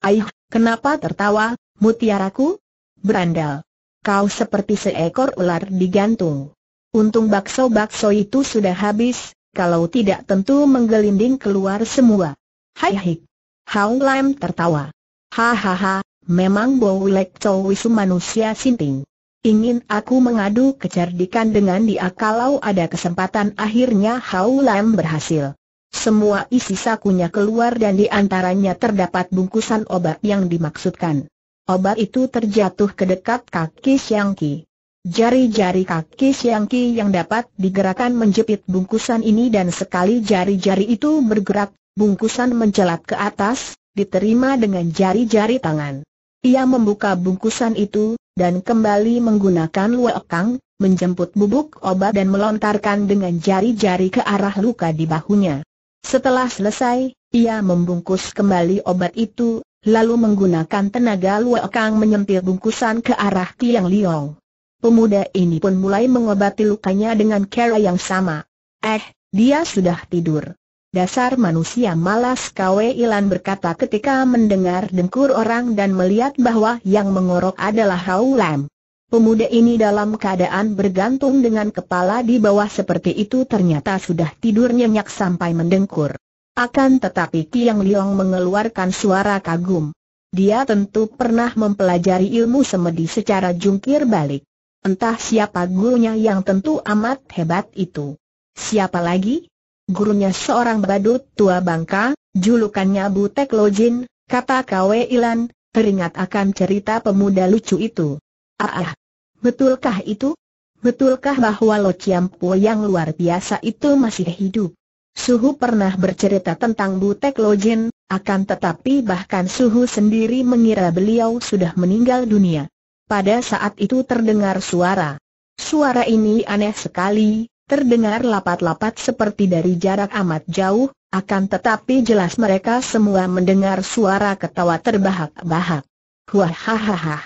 Aih, kenapa tertawa, mutiaraku? Berandal. Kau seperti seekor ular digantung. Untung bakso-bakso itu sudah habis, kalau tidak tentu menggelinding keluar semua. Hai hai. Hao Lam tertawa. Hahaha, memang lek Chowisu manusia sinting. Ingin aku mengadu kecerdikan dengan dia kalau ada kesempatan akhirnya Hau Lam berhasil. Semua isi sakunya keluar dan di antaranya terdapat bungkusan obat yang dimaksudkan. Obat itu terjatuh ke dekat kaki Siang Ki. Jari-jari kaki Siang Ki yang dapat digerakkan menjepit bungkusan ini dan sekali jari-jari itu bergerak, bungkusan mencelat ke atas, diterima dengan jari-jari tangan. Ia membuka bungkusan itu, dan kembali menggunakan luakang, menjemput bubuk obat dan melontarkan dengan jari-jari ke arah luka di bahunya. Setelah selesai, ia membungkus kembali obat itu, lalu menggunakan tenaga luakang menyentil bungkusan ke arah Tiang Liong. Pemuda ini pun mulai mengobati lukanya dengan cara yang sama. Eh, dia sudah tidur. Dasar manusia malas Kwe Ilan berkata ketika mendengar dengkur orang dan melihat bahwa yang mengorok adalah Hau Lam. Pemuda ini dalam keadaan bergantung dengan kepala di bawah seperti itu ternyata sudah tidur nyenyak sampai mendengkur. Akan tetapi Kiang Liong mengeluarkan suara kagum. Dia tentu pernah mempelajari ilmu semedi secara jungkir balik. Entah siapa gurunya yang tentu amat hebat itu. Siapa lagi? gurunya seorang badut tua bangka, julukannya Butek Lojin, kata Kwe Ilan, teringat akan cerita pemuda lucu itu. Ah, ah betulkah itu? Betulkah bahwa Lo Po yang luar biasa itu masih hidup? Suhu pernah bercerita tentang Butek Lojin, akan tetapi bahkan Suhu sendiri mengira beliau sudah meninggal dunia. Pada saat itu terdengar suara. Suara ini aneh sekali, Terdengar lapat-lapat seperti dari jarak amat jauh, akan tetapi jelas mereka semua mendengar suara ketawa terbahak-bahak. huahahaha.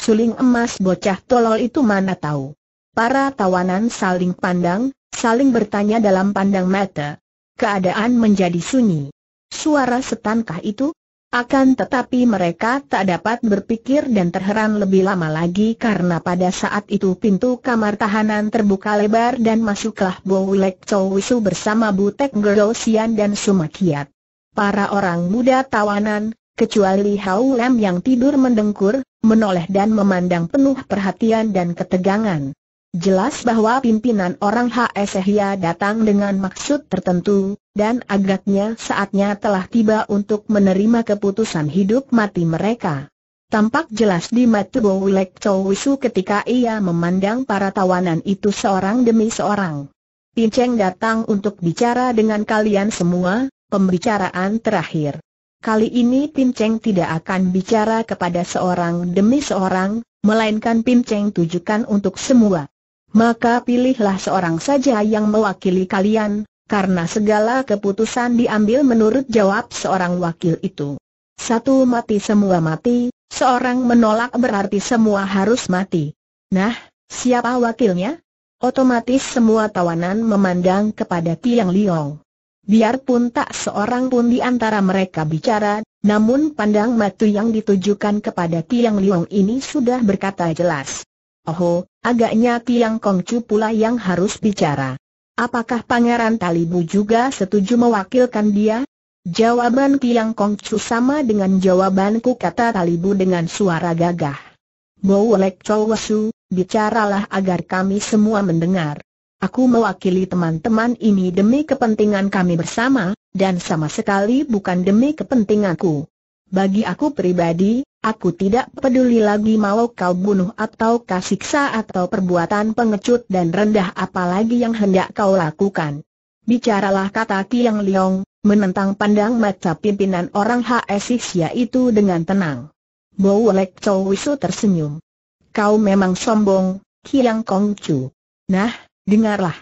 Suling emas bocah tolol itu mana tahu. Para tawanan saling pandang, saling bertanya dalam pandang mata. Keadaan menjadi sunyi. Suara setankah itu? Akan tetapi mereka tak dapat berpikir dan terheran lebih lama lagi karena pada saat itu pintu kamar tahanan terbuka lebar dan masuklah Bowlek Chowisu bersama Butek Gerosian dan Sumakiat. Para orang muda tawanan, kecuali Hau Lam yang tidur mendengkur, menoleh dan memandang penuh perhatian dan ketegangan. Jelas bahwa pimpinan orang HSHIA datang dengan maksud tertentu, dan agaknya saatnya telah tiba untuk menerima keputusan hidup mati mereka. Tampak jelas di mata Bo Chowisu ketika ia memandang para tawanan itu seorang demi seorang. Pinceng datang untuk bicara dengan kalian semua, pembicaraan terakhir. Kali ini Pinceng tidak akan bicara kepada seorang demi seorang, melainkan Pinceng tujukan untuk semua maka pilihlah seorang saja yang mewakili kalian, karena segala keputusan diambil menurut jawab seorang wakil itu. Satu mati semua mati, seorang menolak berarti semua harus mati. Nah, siapa wakilnya? Otomatis semua tawanan memandang kepada Tiang Liong. Biarpun tak seorang pun di antara mereka bicara, namun pandang mata yang ditujukan kepada Tiang Liong ini sudah berkata jelas. Oh, agaknya Tiang Kongcu pula yang harus bicara. Apakah Pangeran Talibu juga setuju mewakilkan dia? Jawaban Tiang Kongcu sama dengan jawabanku kata Talibu dengan suara gagah. Boleh Chowasu, bicaralah agar kami semua mendengar. Aku mewakili teman-teman ini demi kepentingan kami bersama, dan sama sekali bukan demi kepentinganku. Bagi aku pribadi, aku tidak peduli lagi mau kau bunuh atau kasiksa atau perbuatan pengecut dan rendah apalagi yang hendak kau lakukan. Bicaralah kata Kiang Leong, menentang pandang mata pimpinan orang HSIS yaitu dengan tenang. Bau Lek Chow Wisu tersenyum. Kau memang sombong, Kiang Kong Chu. Nah, dengarlah.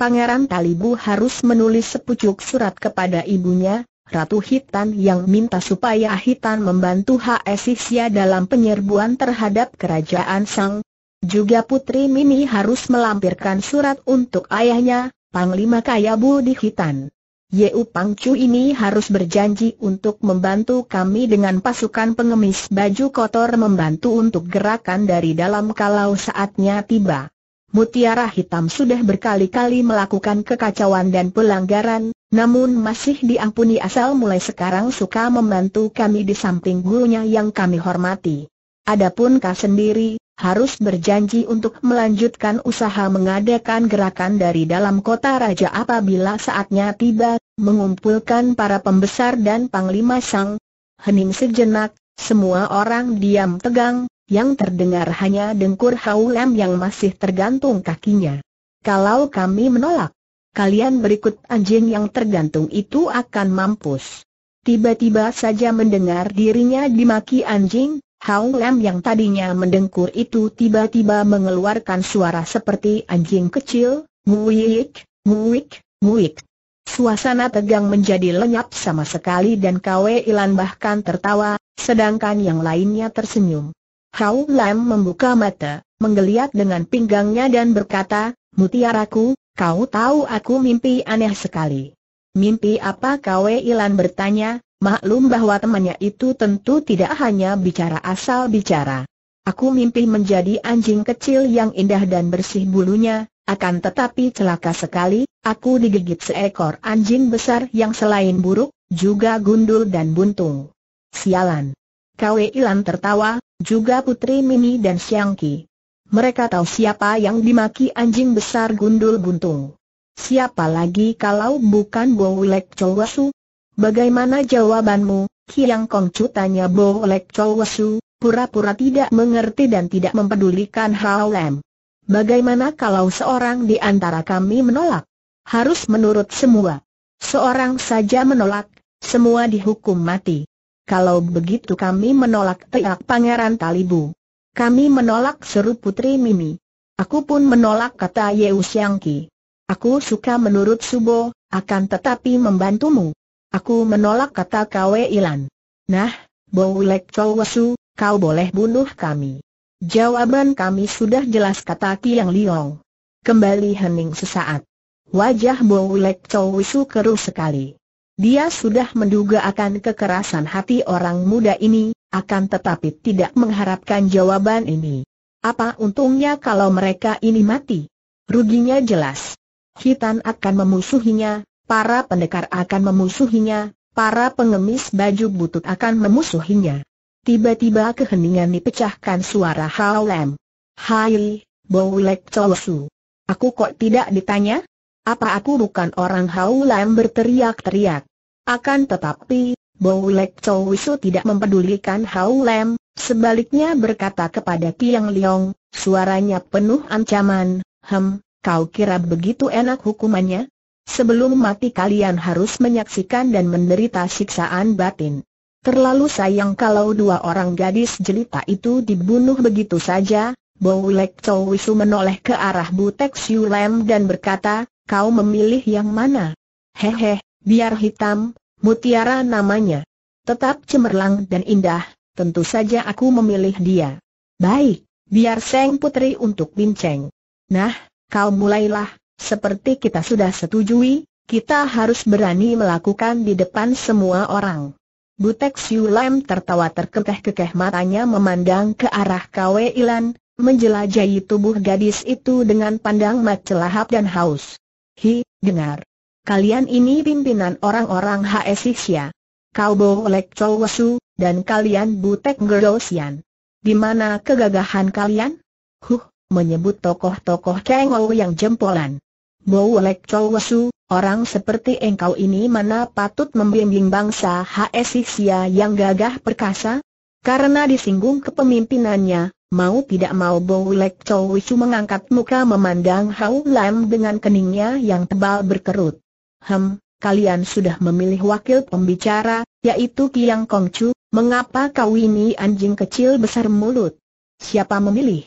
Pangeran Talibu harus menulis sepucuk surat kepada ibunya, Ratu Hitan yang minta supaya Hitan membantu Hesisya dalam penyerbuan terhadap kerajaan Sang. Juga Putri Mini harus melampirkan surat untuk ayahnya, Panglima Kayabu di Hitan. Yeu Pangcu ini harus berjanji untuk membantu kami dengan pasukan pengemis baju kotor membantu untuk gerakan dari dalam kalau saatnya tiba. Mutiara Hitam sudah berkali-kali melakukan kekacauan dan pelanggaran, namun masih diampuni asal mulai sekarang suka membantu kami di samping gurunya yang kami hormati. Adapun kau sendiri, harus berjanji untuk melanjutkan usaha mengadakan gerakan dari dalam kota raja apabila saatnya tiba, mengumpulkan para pembesar dan panglima sang. Hening sejenak, semua orang diam tegang, yang terdengar hanya dengkur Haulam yang masih tergantung kakinya. Kalau kami menolak, kalian berikut anjing yang tergantung itu akan mampus. Tiba-tiba saja mendengar dirinya dimaki anjing, Haulem yang tadinya mendengkur itu tiba-tiba mengeluarkan suara seperti anjing kecil, nguik, nguik, nguik. Suasana tegang menjadi lenyap sama sekali dan Kwe Ilan bahkan tertawa, sedangkan yang lainnya tersenyum. Hau Lam membuka mata, menggeliat dengan pinggangnya dan berkata, Mutiaraku, kau tahu aku mimpi aneh sekali. Mimpi apa kau Ilan bertanya, maklum bahwa temannya itu tentu tidak hanya bicara asal bicara. Aku mimpi menjadi anjing kecil yang indah dan bersih bulunya, akan tetapi celaka sekali, aku digigit seekor anjing besar yang selain buruk, juga gundul dan buntung. Sialan. Kwe Ilan tertawa, juga Putri Mimi dan Siangki. Mereka tahu siapa yang dimaki anjing besar gundul buntung. Siapa lagi kalau bukan Bo Lek Chowasu? Bagaimana jawabanmu, Kiang Kongcu tanya Bo Lek Chowasu, pura-pura tidak mengerti dan tidak mempedulikan Hao Lam. Bagaimana kalau seorang di antara kami menolak? Harus menurut semua. Seorang saja menolak, semua dihukum mati. Kalau begitu kami menolak teak Pangeran Talibu. Kami menolak seru Putri Mimi. Aku pun menolak kata Yeus Yangki. Aku suka menurut Subo, akan tetapi membantumu. Aku menolak kata Kwe Ilan. Nah, Bowlek Chowesu, kau boleh bunuh kami. Jawaban kami sudah jelas kata Kiang Liong. Kembali hening sesaat. Wajah Bowlek Chowesu keruh sekali. Dia sudah menduga akan kekerasan hati orang muda ini, akan tetapi tidak mengharapkan jawaban ini. Apa untungnya kalau mereka ini mati? Ruginya jelas. Hitan akan memusuhinya, para pendekar akan memusuhinya, para pengemis baju butut akan memusuhinya. Tiba-tiba keheningan dipecahkan suara Haolem. Hai, Bolek Chosu. Aku kok tidak ditanya? Apa aku bukan orang Haolem berteriak-teriak? Akan tetapi, Bowlek Chow Wisu tidak mempedulikan Hau Lem, sebaliknya berkata kepada Tiang Leong, suaranya penuh ancaman, Hem, kau kira begitu enak hukumannya? Sebelum mati kalian harus menyaksikan dan menderita siksaan batin. Terlalu sayang kalau dua orang gadis jelita itu dibunuh begitu saja, Bowlek Chow Wisu menoleh ke arah Butek Siu Lem dan berkata, kau memilih yang mana? Hehe, Biar hitam, mutiara namanya. Tetap cemerlang dan indah, tentu saja aku memilih dia. Baik, biar Seng Putri untuk bincang. Nah, kau mulailah, seperti kita sudah setujui, kita harus berani melakukan di depan semua orang. Butek Siu Lam tertawa terkekeh-kekeh matanya memandang ke arah Kwe Ilan, menjelajahi tubuh gadis itu dengan pandang mat celahap dan haus. Hi, dengar kalian ini pimpinan orang-orang HSISIA. Kau boleh Chow Wesu, dan kalian Butek ngerosian. Di mana kegagahan kalian? Huh, menyebut tokoh-tokoh Kengou yang jempolan. Boleh Chow Wesu, orang seperti engkau ini mana patut membimbing bangsa HSISIA yang gagah perkasa? Karena disinggung kepemimpinannya, mau tidak mau Bolek Chow Wesu mengangkat muka memandang Hau Lam dengan keningnya yang tebal berkerut. Hem, kalian sudah memilih wakil pembicara, yaitu Kiang Kongcu, mengapa kau ini anjing kecil besar mulut? Siapa memilih?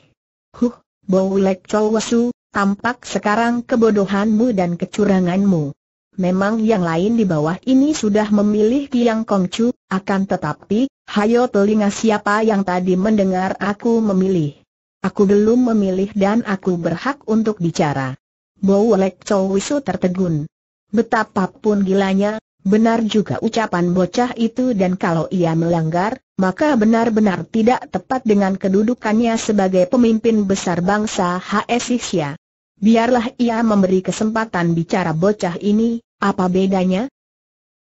Huh, Chow Wasu, tampak sekarang kebodohanmu dan kecuranganmu. Memang yang lain di bawah ini sudah memilih Kiang Kongcu, akan tetapi, hayo telinga siapa yang tadi mendengar aku memilih. Aku belum memilih dan aku berhak untuk bicara. Bowlek Wisu tertegun. Betapapun gilanya, benar juga ucapan bocah itu dan kalau ia melanggar, maka benar-benar tidak tepat dengan kedudukannya sebagai pemimpin besar bangsa HSISIA. Biarlah ia memberi kesempatan bicara bocah ini, apa bedanya,